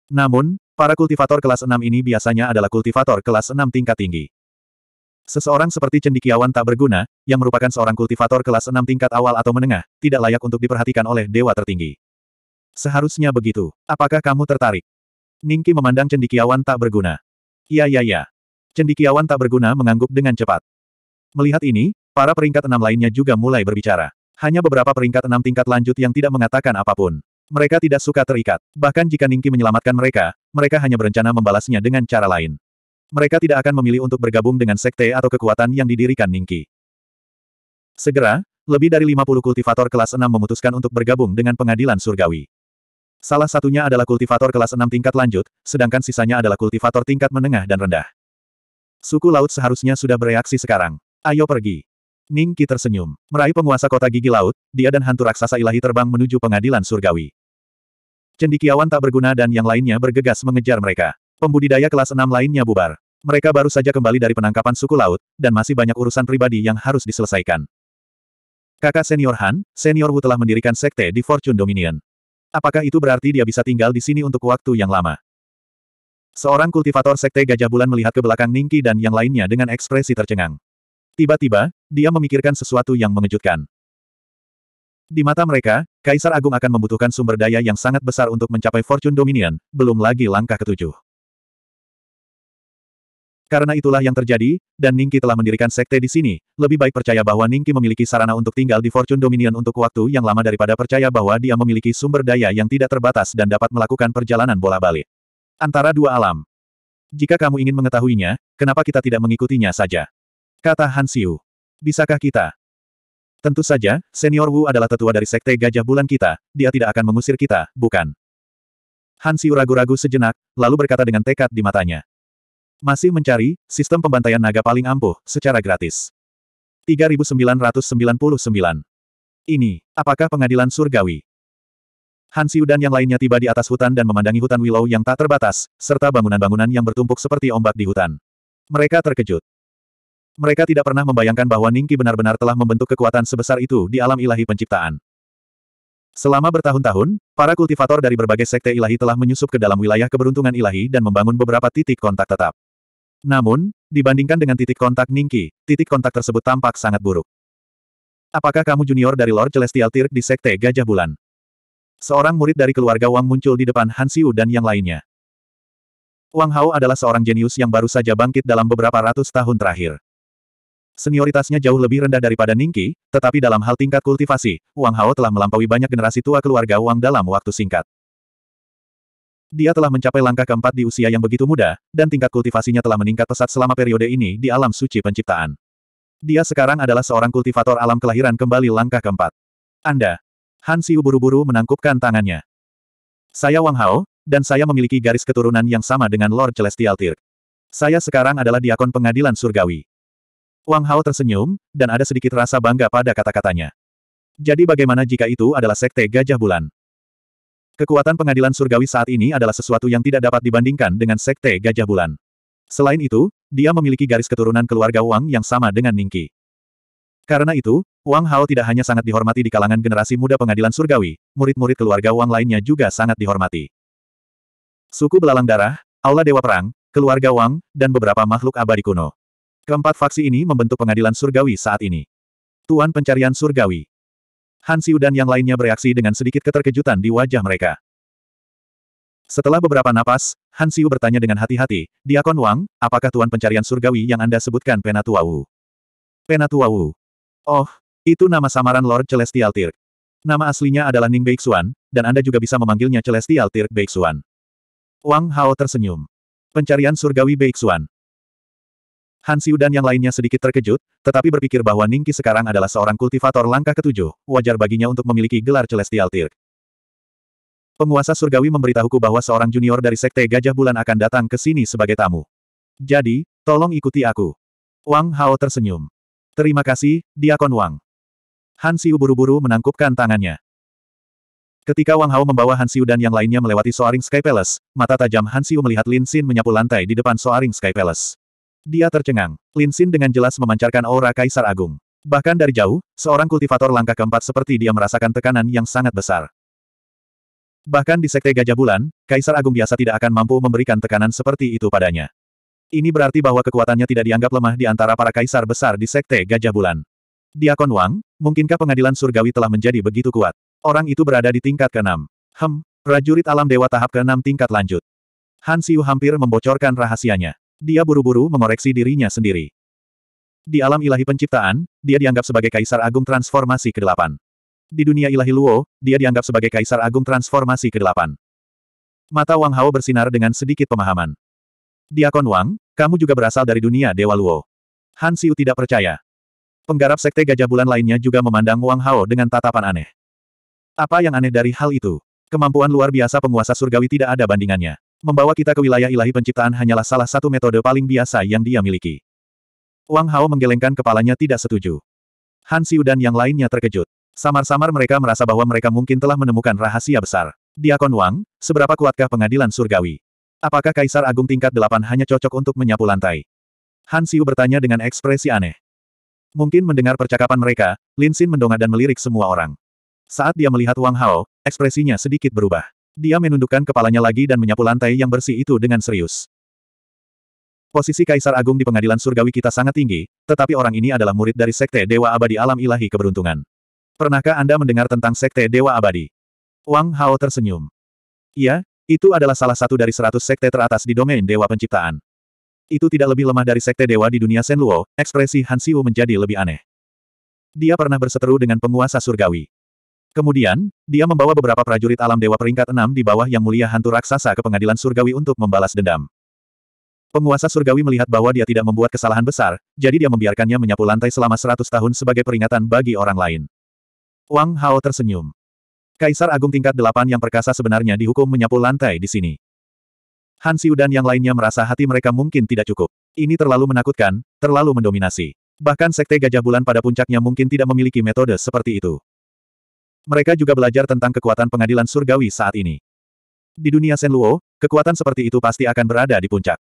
Namun, para kultivator kelas 6 ini biasanya adalah kultivator kelas 6 tingkat tinggi. Seseorang seperti cendikiawan tak berguna, yang merupakan seorang kultivator kelas 6 tingkat awal atau menengah, tidak layak untuk diperhatikan oleh dewa tertinggi. Seharusnya begitu. Apakah kamu tertarik? Ningki memandang cendikiawan tak berguna. Ya ya ya. Cendikiawan tak berguna mengangguk dengan cepat. Melihat ini, para peringkat enam lainnya juga mulai berbicara. Hanya beberapa peringkat enam tingkat lanjut yang tidak mengatakan apapun. Mereka tidak suka terikat. Bahkan jika Ningki menyelamatkan mereka, mereka hanya berencana membalasnya dengan cara lain mereka tidak akan memilih untuk bergabung dengan sekte atau kekuatan yang didirikan Ningki. Segera, lebih dari 50 kultivator kelas 6 memutuskan untuk bergabung dengan pengadilan surgawi. Salah satunya adalah kultivator kelas 6 tingkat lanjut, sedangkan sisanya adalah kultivator tingkat menengah dan rendah. Suku laut seharusnya sudah bereaksi sekarang. Ayo pergi. Ningki tersenyum. Meraih penguasa kota gigi laut, dia dan hantu raksasa ilahi terbang menuju pengadilan surgawi. Cendikiawan tak berguna dan yang lainnya bergegas mengejar mereka. Pembudidaya kelas 6 lainnya bubar. Mereka baru saja kembali dari penangkapan suku laut, dan masih banyak urusan pribadi yang harus diselesaikan. Kakak senior Han, senior Wu telah mendirikan sekte di Fortune Dominion. Apakah itu berarti dia bisa tinggal di sini untuk waktu yang lama? Seorang kultivator sekte Gajah Bulan melihat ke belakang Ningki dan yang lainnya dengan ekspresi tercengang. Tiba-tiba, dia memikirkan sesuatu yang mengejutkan. Di mata mereka, Kaisar Agung akan membutuhkan sumber daya yang sangat besar untuk mencapai Fortune Dominion, belum lagi langkah ketujuh. Karena itulah yang terjadi, dan Ningki telah mendirikan sekte di sini, lebih baik percaya bahwa Ningki memiliki sarana untuk tinggal di Fortune Dominion untuk waktu yang lama daripada percaya bahwa dia memiliki sumber daya yang tidak terbatas dan dapat melakukan perjalanan bola balik. Antara dua alam. Jika kamu ingin mengetahuinya, kenapa kita tidak mengikutinya saja? Kata Han Siu. Bisakah kita? Tentu saja, Senior Wu adalah tetua dari sekte gajah bulan kita, dia tidak akan mengusir kita, bukan? Han Siu ragu-ragu sejenak, lalu berkata dengan tekad di matanya. Masih mencari, sistem pembantaian naga paling ampuh, secara gratis. 3999. Ini, apakah pengadilan surgawi? Hansiu dan yang lainnya tiba di atas hutan dan memandangi hutan Willow yang tak terbatas, serta bangunan-bangunan yang bertumpuk seperti ombak di hutan. Mereka terkejut. Mereka tidak pernah membayangkan bahwa Ningki benar-benar telah membentuk kekuatan sebesar itu di alam ilahi penciptaan. Selama bertahun-tahun, para kultivator dari berbagai sekte ilahi telah menyusup ke dalam wilayah keberuntungan ilahi dan membangun beberapa titik kontak tetap. Namun, dibandingkan dengan titik kontak Ningki, titik kontak tersebut tampak sangat buruk. Apakah kamu junior dari Lord Celestial Tirk di Sekte Gajah Bulan? Seorang murid dari keluarga Wang muncul di depan Han Siu dan yang lainnya. Wang Hao adalah seorang jenius yang baru saja bangkit dalam beberapa ratus tahun terakhir. Senioritasnya jauh lebih rendah daripada Ningki, tetapi dalam hal tingkat kultivasi, Wang Hao telah melampaui banyak generasi tua keluarga Wang dalam waktu singkat. Dia telah mencapai langkah keempat di usia yang begitu muda, dan tingkat kultivasinya telah meningkat pesat selama periode ini di alam suci penciptaan. Dia sekarang adalah seorang kultivator alam kelahiran kembali langkah keempat. Anda. Han Xiu buru-buru menangkupkan tangannya. Saya Wang Hao, dan saya memiliki garis keturunan yang sama dengan Lord Celestial Tirk. Saya sekarang adalah diakon pengadilan surgawi. Wang Hao tersenyum, dan ada sedikit rasa bangga pada kata-katanya. Jadi bagaimana jika itu adalah sekte gajah bulan? Kekuatan pengadilan surgawi saat ini adalah sesuatu yang tidak dapat dibandingkan dengan Sekte Gajah Bulan. Selain itu, dia memiliki garis keturunan keluarga Wang yang sama dengan Ningki. Karena itu, Wang Hao tidak hanya sangat dihormati di kalangan generasi muda pengadilan surgawi, murid-murid keluarga Wang lainnya juga sangat dihormati. Suku Belalang Darah, Aula Dewa Perang, keluarga Wang, dan beberapa makhluk abadi kuno. Keempat faksi ini membentuk pengadilan surgawi saat ini. Tuan Pencarian Surgawi Han Xiu dan yang lainnya bereaksi dengan sedikit keterkejutan di wajah mereka. Setelah beberapa napas, Han Xiu bertanya dengan hati-hati, Diakon Wang, apakah Tuan Pencarian Surgawi yang Anda sebutkan Penatua Wu? Penatua Wu? Oh, itu nama samaran Lord Celestial Tirk. Nama aslinya adalah Ning Beixuan, dan Anda juga bisa memanggilnya Celestial Tirk Beixuan. Wang Hao tersenyum. Pencarian Surgawi Beixuan. Han Xiu dan yang lainnya sedikit terkejut, tetapi berpikir bahwa Ningki sekarang adalah seorang kultivator langkah ketujuh, wajar baginya untuk memiliki gelar Celestial Tier. Penguasa surgawi memberitahuku bahwa seorang junior dari Sekte Gajah Bulan akan datang ke sini sebagai tamu. Jadi, tolong ikuti aku. Wang Hao tersenyum. Terima kasih, Diakon Wang. Han Xiu buru-buru menangkupkan tangannya. Ketika Wang Hao membawa Han Xiu dan yang lainnya melewati Soaring Sky Palace, mata tajam Han Xiu melihat Lin Xin menyapu lantai di depan Soaring Sky Palace. Dia tercengang. Lin Xin dengan jelas memancarkan aura Kaisar Agung. Bahkan dari jauh, seorang kultivator langkah keempat seperti dia merasakan tekanan yang sangat besar. Bahkan di Sekte Gajah Bulan, Kaisar Agung biasa tidak akan mampu memberikan tekanan seperti itu padanya. Ini berarti bahwa kekuatannya tidak dianggap lemah di antara para kaisar besar di Sekte Gajah Bulan. Diakon Wang, mungkinkah pengadilan surgawi telah menjadi begitu kuat? Orang itu berada di tingkat ke-6. Hem, prajurit alam dewa tahap ke-6 tingkat lanjut. Han Siu hampir membocorkan rahasianya. Dia buru-buru mengoreksi dirinya sendiri. Di alam ilahi penciptaan, dia dianggap sebagai Kaisar Agung Transformasi ke-8. Di dunia ilahi Luo, dia dianggap sebagai Kaisar Agung Transformasi ke-8. Mata Wang Hao bersinar dengan sedikit pemahaman. Diakon Wang, kamu juga berasal dari dunia Dewa Luo. Han Siu tidak percaya. Penggarap Sekte Gajah Bulan lainnya juga memandang Wang Hao dengan tatapan aneh. Apa yang aneh dari hal itu? Kemampuan luar biasa penguasa surgawi tidak ada bandingannya. Membawa kita ke wilayah ilahi penciptaan hanyalah salah satu metode paling biasa yang dia miliki. Wang Hao menggelengkan kepalanya tidak setuju. Han Xiu dan yang lainnya terkejut. Samar-samar mereka merasa bahwa mereka mungkin telah menemukan rahasia besar. Diakon Wang, seberapa kuatkah pengadilan surgawi? Apakah Kaisar Agung tingkat delapan hanya cocok untuk menyapu lantai? Han Xiu bertanya dengan ekspresi aneh. Mungkin mendengar percakapan mereka, Lin Xin mendongak dan melirik semua orang. Saat dia melihat Wang Hao, ekspresinya sedikit berubah. Dia menundukkan kepalanya lagi dan menyapu lantai yang bersih itu dengan serius. Posisi Kaisar Agung di pengadilan surgawi kita sangat tinggi, tetapi orang ini adalah murid dari Sekte Dewa Abadi Alam Ilahi Keberuntungan. Pernahkah Anda mendengar tentang Sekte Dewa Abadi? Wang Hao tersenyum. Iya, itu adalah salah satu dari seratus sekte teratas di domain Dewa Penciptaan. Itu tidak lebih lemah dari Sekte Dewa di dunia Luo, ekspresi Han Siu menjadi lebih aneh. Dia pernah berseteru dengan penguasa surgawi. Kemudian, dia membawa beberapa prajurit alam dewa peringkat enam di bawah yang mulia hantu raksasa ke pengadilan surgawi untuk membalas dendam. Penguasa surgawi melihat bahwa dia tidak membuat kesalahan besar, jadi dia membiarkannya menyapu lantai selama seratus tahun sebagai peringatan bagi orang lain. Wang Hao tersenyum. Kaisar Agung tingkat delapan yang perkasa sebenarnya dihukum menyapu lantai di sini. Han Xiu dan yang lainnya merasa hati mereka mungkin tidak cukup. Ini terlalu menakutkan, terlalu mendominasi. Bahkan Sekte Gajah Bulan pada puncaknya mungkin tidak memiliki metode seperti itu. Mereka juga belajar tentang kekuatan pengadilan surgawi saat ini. Di dunia Senluo, kekuatan seperti itu pasti akan berada di puncak.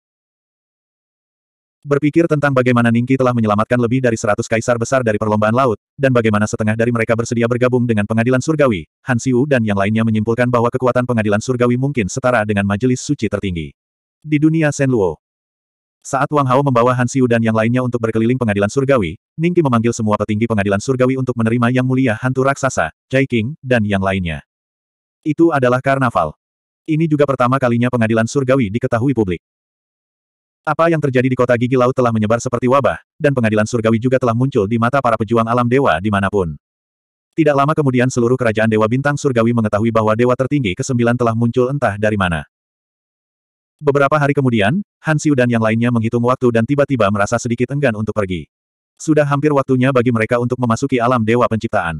Berpikir tentang bagaimana Ningki telah menyelamatkan lebih dari seratus kaisar besar dari perlombaan laut, dan bagaimana setengah dari mereka bersedia bergabung dengan pengadilan surgawi, Han Siu dan yang lainnya menyimpulkan bahwa kekuatan pengadilan surgawi mungkin setara dengan majelis suci tertinggi. Di dunia Senluo, saat Wang Hao membawa Han Xiu dan yang lainnya untuk berkeliling pengadilan surgawi, Ning Qi memanggil semua petinggi pengadilan surgawi untuk menerima yang mulia hantu raksasa, Jai King, dan yang lainnya. Itu adalah karnaval. Ini juga pertama kalinya pengadilan surgawi diketahui publik. Apa yang terjadi di kota gigi laut telah menyebar seperti wabah, dan pengadilan surgawi juga telah muncul di mata para pejuang alam dewa dimanapun. Tidak lama kemudian seluruh kerajaan Dewa Bintang Surgawi mengetahui bahwa Dewa Tertinggi ke-9 telah muncul entah dari mana. Beberapa hari kemudian, Han dan yang lainnya menghitung waktu dan tiba-tiba merasa sedikit enggan untuk pergi. Sudah hampir waktunya bagi mereka untuk memasuki alam Dewa Penciptaan.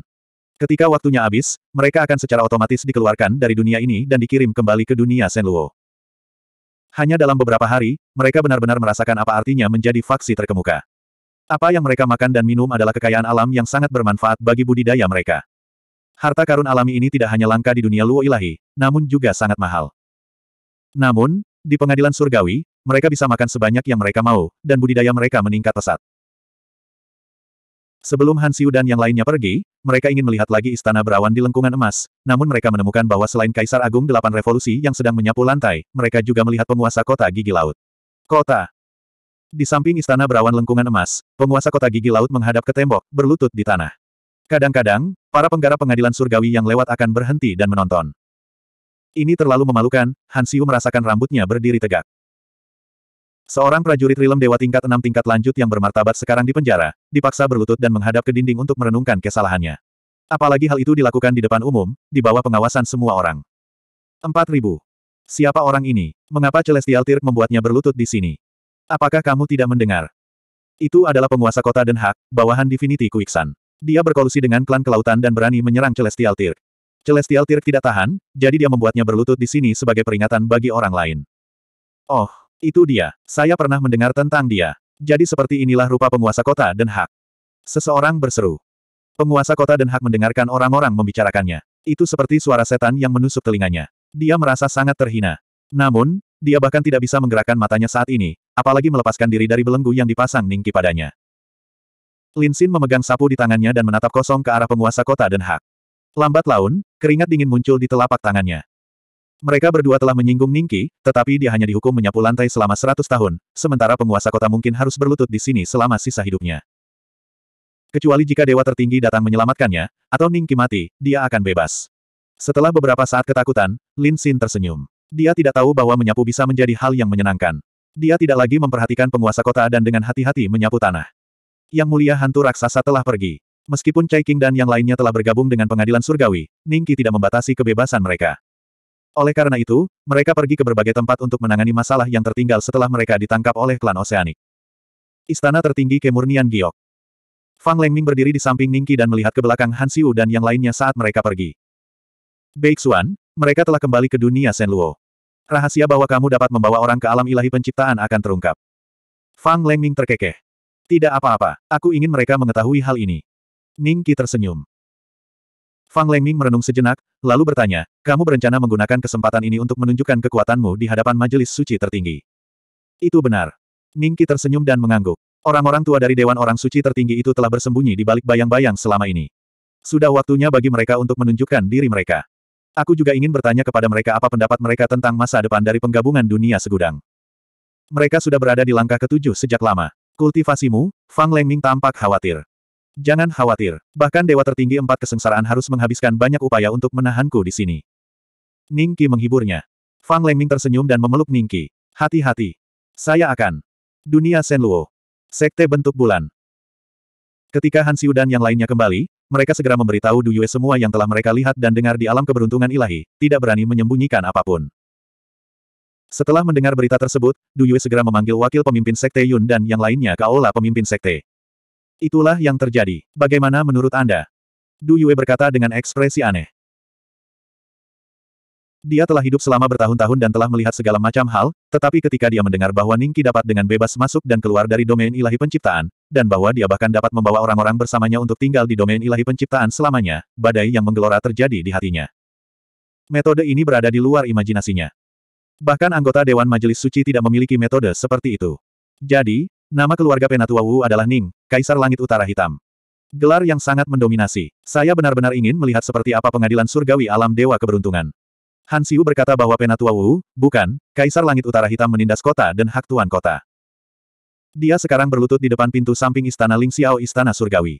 Ketika waktunya habis, mereka akan secara otomatis dikeluarkan dari dunia ini dan dikirim kembali ke dunia Senluo. Hanya dalam beberapa hari, mereka benar-benar merasakan apa artinya menjadi faksi terkemuka. Apa yang mereka makan dan minum adalah kekayaan alam yang sangat bermanfaat bagi budidaya mereka. Harta karun alami ini tidak hanya langka di dunia Luo Ilahi, namun juga sangat mahal. Namun, di pengadilan surgawi, mereka bisa makan sebanyak yang mereka mau, dan budidaya mereka meningkat pesat. Sebelum Han dan yang lainnya pergi, mereka ingin melihat lagi istana berawan di lengkungan emas, namun mereka menemukan bahwa selain Kaisar Agung Delapan Revolusi yang sedang menyapu lantai, mereka juga melihat penguasa kota gigi laut. Kota Di samping istana berawan lengkungan emas, penguasa kota gigi laut menghadap ke tembok, berlutut di tanah. Kadang-kadang, para penggarap pengadilan surgawi yang lewat akan berhenti dan menonton. Ini terlalu memalukan, Han merasakan rambutnya berdiri tegak. Seorang prajurit rilem dewa tingkat enam tingkat lanjut yang bermartabat sekarang di penjara, dipaksa berlutut dan menghadap ke dinding untuk merenungkan kesalahannya. Apalagi hal itu dilakukan di depan umum, di bawah pengawasan semua orang. 4000. Siapa orang ini? Mengapa Celestial Tirk membuatnya berlutut di sini? Apakah kamu tidak mendengar? Itu adalah penguasa kota Den Haag, bawahan Divinity Kuiksan. Dia berkolusi dengan klan kelautan dan berani menyerang Celestial Tirk. Celestial Tirk tidak tahan, jadi dia membuatnya berlutut di sini sebagai peringatan bagi orang lain. Oh, itu dia. Saya pernah mendengar tentang dia. Jadi seperti inilah rupa penguasa kota Den Haag. Seseorang berseru. Penguasa kota Den Haag mendengarkan orang-orang membicarakannya. Itu seperti suara setan yang menusuk telinganya. Dia merasa sangat terhina. Namun, dia bahkan tidak bisa menggerakkan matanya saat ini, apalagi melepaskan diri dari belenggu yang dipasang Ningki padanya. Lin Xin memegang sapu di tangannya dan menatap kosong ke arah penguasa kota Den Haag. Lambat laun, keringat dingin muncul di telapak tangannya. Mereka berdua telah menyinggung Ningki, tetapi dia hanya dihukum menyapu lantai selama seratus tahun, sementara penguasa kota mungkin harus berlutut di sini selama sisa hidupnya. Kecuali jika dewa tertinggi datang menyelamatkannya, atau Ningki mati, dia akan bebas. Setelah beberapa saat ketakutan, Lin Xin tersenyum. Dia tidak tahu bahwa menyapu bisa menjadi hal yang menyenangkan. Dia tidak lagi memperhatikan penguasa kota dan dengan hati-hati menyapu tanah. Yang mulia hantu raksasa telah pergi. Meskipun Chai King dan yang lainnya telah bergabung dengan pengadilan surgawi, Ningki tidak membatasi kebebasan mereka. Oleh karena itu, mereka pergi ke berbagai tempat untuk menangani masalah yang tertinggal setelah mereka ditangkap oleh klan Oseanik. Istana tertinggi kemurnian Giok. Fang Lengming berdiri di samping Ningki dan melihat ke belakang Han Siu dan yang lainnya saat mereka pergi. Beixuan, mereka telah kembali ke dunia Senluo. Rahasia bahwa kamu dapat membawa orang ke alam ilahi penciptaan akan terungkap. Fang Lengming terkekeh. Tidak apa-apa, aku ingin mereka mengetahui hal ini. Ning tersenyum. Fang Lengming merenung sejenak, lalu bertanya, kamu berencana menggunakan kesempatan ini untuk menunjukkan kekuatanmu di hadapan majelis suci tertinggi. Itu benar. Ning tersenyum dan mengangguk. Orang-orang tua dari Dewan Orang Suci tertinggi itu telah bersembunyi di balik bayang-bayang selama ini. Sudah waktunya bagi mereka untuk menunjukkan diri mereka. Aku juga ingin bertanya kepada mereka apa pendapat mereka tentang masa depan dari penggabungan dunia segudang. Mereka sudah berada di langkah ketujuh sejak lama. Kultivasimu, Fang Lengming tampak khawatir. Jangan khawatir, bahkan dewa tertinggi empat kesengsaraan harus menghabiskan banyak upaya untuk menahanku di sini. Ningki menghiburnya. Fang Lengming tersenyum dan memeluk Ningki. Hati-hati. Saya akan. Dunia Senluo. Sekte bentuk bulan. Ketika Han Xiu dan yang lainnya kembali, mereka segera memberitahu Du Yue semua yang telah mereka lihat dan dengar di alam keberuntungan ilahi, tidak berani menyembunyikan apapun. Setelah mendengar berita tersebut, Du Yue segera memanggil wakil pemimpin Sekte Yun dan yang lainnya ke aula pemimpin Sekte. Itulah yang terjadi. Bagaimana menurut Anda? Du Yue berkata dengan ekspresi aneh. Dia telah hidup selama bertahun-tahun dan telah melihat segala macam hal, tetapi ketika dia mendengar bahwa Ningki dapat dengan bebas masuk dan keluar dari domain ilahi penciptaan, dan bahwa dia bahkan dapat membawa orang-orang bersamanya untuk tinggal di domain ilahi penciptaan selamanya, badai yang menggelora terjadi di hatinya. Metode ini berada di luar imajinasinya. Bahkan anggota Dewan Majelis Suci tidak memiliki metode seperti itu. Jadi, Nama keluarga Penatua Wu adalah Ning, Kaisar Langit Utara Hitam. Gelar yang sangat mendominasi. Saya benar-benar ingin melihat seperti apa pengadilan surgawi alam Dewa Keberuntungan. Han Xiu berkata bahwa Penatua Wu, bukan, Kaisar Langit Utara Hitam menindas kota dan hak tuan kota. Dia sekarang berlutut di depan pintu samping Istana Ling Xiao Istana Surgawi.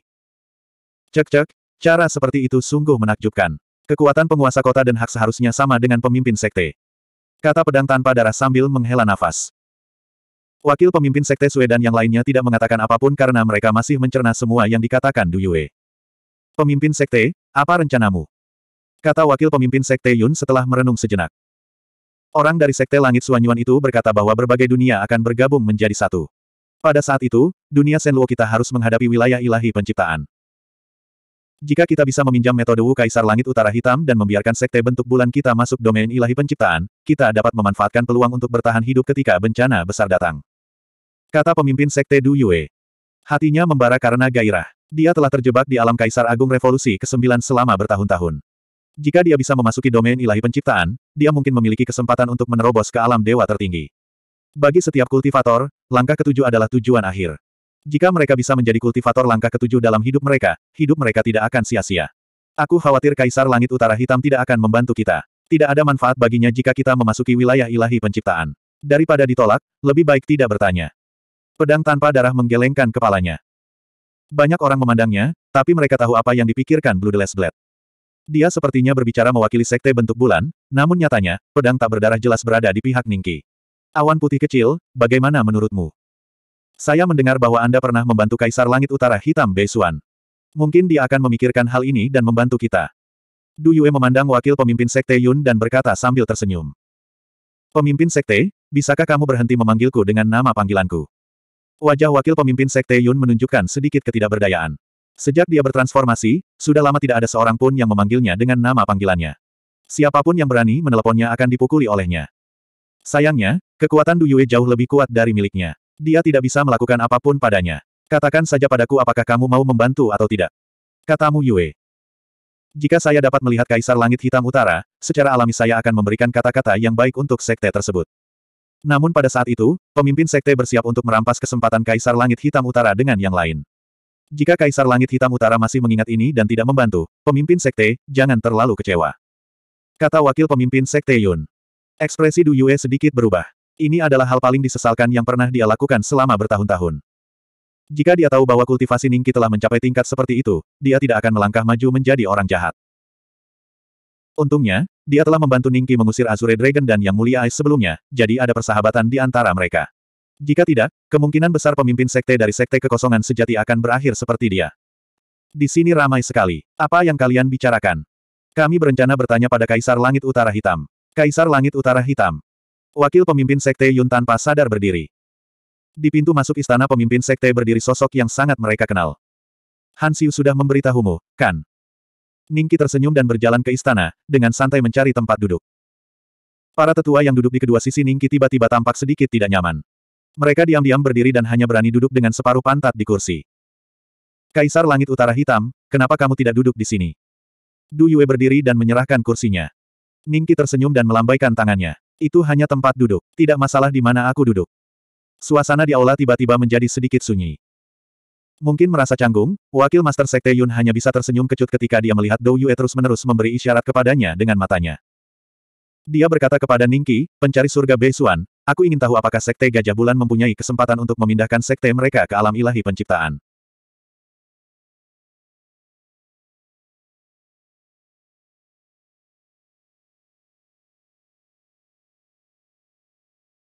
Cek-cek, cara seperti itu sungguh menakjubkan. Kekuatan penguasa kota dan hak seharusnya sama dengan pemimpin sekte. Kata pedang tanpa darah sambil menghela nafas. Wakil pemimpin Sekte Sue dan yang lainnya tidak mengatakan apapun karena mereka masih mencerna semua yang dikatakan Du Yue. Pemimpin Sekte, apa rencanamu? Kata wakil pemimpin Sekte Yun setelah merenung sejenak. Orang dari Sekte Langit Suanyuan itu berkata bahwa berbagai dunia akan bergabung menjadi satu. Pada saat itu, dunia Senluo kita harus menghadapi wilayah ilahi penciptaan. Jika kita bisa meminjam metode Wu Kaisar Langit Utara Hitam dan membiarkan sekte bentuk bulan kita masuk domain ilahi penciptaan, kita dapat memanfaatkan peluang untuk bertahan hidup ketika bencana besar datang. Kata pemimpin Sekte Du Yue. Hatinya membara karena gairah. Dia telah terjebak di alam Kaisar Agung Revolusi ke-9 selama bertahun-tahun. Jika dia bisa memasuki domain ilahi penciptaan, dia mungkin memiliki kesempatan untuk menerobos ke alam dewa tertinggi. Bagi setiap kultivator, langkah ketujuh adalah tujuan akhir. Jika mereka bisa menjadi kultivator langkah ketujuh dalam hidup mereka, hidup mereka tidak akan sia-sia. Aku khawatir Kaisar Langit Utara Hitam tidak akan membantu kita. Tidak ada manfaat baginya jika kita memasuki wilayah ilahi penciptaan. Daripada ditolak, lebih baik tidak bertanya pedang tanpa darah menggelengkan kepalanya. Banyak orang memandangnya, tapi mereka tahu apa yang dipikirkan Bloodless Blade. Dia sepertinya berbicara mewakili sekte bentuk bulan, namun nyatanya, pedang tak berdarah jelas berada di pihak Ningki. Awan putih kecil, bagaimana menurutmu? Saya mendengar bahwa Anda pernah membantu Kaisar Langit Utara Hitam Beisuan. Mungkin dia akan memikirkan hal ini dan membantu kita. Du Yue memandang wakil pemimpin sekte Yun dan berkata sambil tersenyum. Pemimpin sekte, bisakah kamu berhenti memanggilku dengan nama panggilanku? Wajah wakil pemimpin Sekte Yun menunjukkan sedikit ketidakberdayaan. Sejak dia bertransformasi, sudah lama tidak ada seorang pun yang memanggilnya dengan nama panggilannya. Siapapun yang berani meneleponnya akan dipukuli olehnya. Sayangnya, kekuatan Du Yue jauh lebih kuat dari miliknya. Dia tidak bisa melakukan apapun padanya. Katakan saja padaku apakah kamu mau membantu atau tidak. Katamu Yue. Jika saya dapat melihat Kaisar Langit Hitam Utara, secara alami saya akan memberikan kata-kata yang baik untuk sekte tersebut. Namun pada saat itu, pemimpin sekte bersiap untuk merampas kesempatan Kaisar Langit Hitam Utara dengan yang lain. Jika Kaisar Langit Hitam Utara masih mengingat ini dan tidak membantu, pemimpin sekte, jangan terlalu kecewa. Kata wakil pemimpin sekte Yun. Ekspresi Du Yue sedikit berubah. Ini adalah hal paling disesalkan yang pernah dia lakukan selama bertahun-tahun. Jika dia tahu bahwa kultivasi Ningki telah mencapai tingkat seperti itu, dia tidak akan melangkah maju menjadi orang jahat. Untungnya, dia telah membantu Ningki mengusir Azure Dragon dan Yang Mulia Ice sebelumnya, jadi ada persahabatan di antara mereka. Jika tidak, kemungkinan besar pemimpin sekte dari sekte kekosongan sejati akan berakhir seperti dia. Di sini ramai sekali. Apa yang kalian bicarakan? Kami berencana bertanya pada Kaisar Langit Utara Hitam. Kaisar Langit Utara Hitam. Wakil pemimpin sekte Yun tanpa sadar berdiri. Di pintu masuk istana pemimpin sekte berdiri sosok yang sangat mereka kenal. Hansiu sudah memberitahumu, kan? Ningki tersenyum dan berjalan ke istana, dengan santai mencari tempat duduk. Para tetua yang duduk di kedua sisi Ningki tiba-tiba tampak sedikit tidak nyaman. Mereka diam-diam berdiri dan hanya berani duduk dengan separuh pantat di kursi. Kaisar Langit Utara Hitam, kenapa kamu tidak duduk di sini? Du Yue berdiri dan menyerahkan kursinya. Ningki tersenyum dan melambaikan tangannya. Itu hanya tempat duduk, tidak masalah di mana aku duduk. Suasana di aula tiba-tiba menjadi sedikit sunyi. Mungkin merasa canggung, wakil Master Sekte Yun hanya bisa tersenyum kecut ketika dia melihat Dou Yue terus-menerus memberi isyarat kepadanya dengan matanya. Dia berkata kepada Ningki, pencari surga Beisuan, aku ingin tahu apakah Sekte Gajah Bulan mempunyai kesempatan untuk memindahkan Sekte mereka ke alam ilahi penciptaan.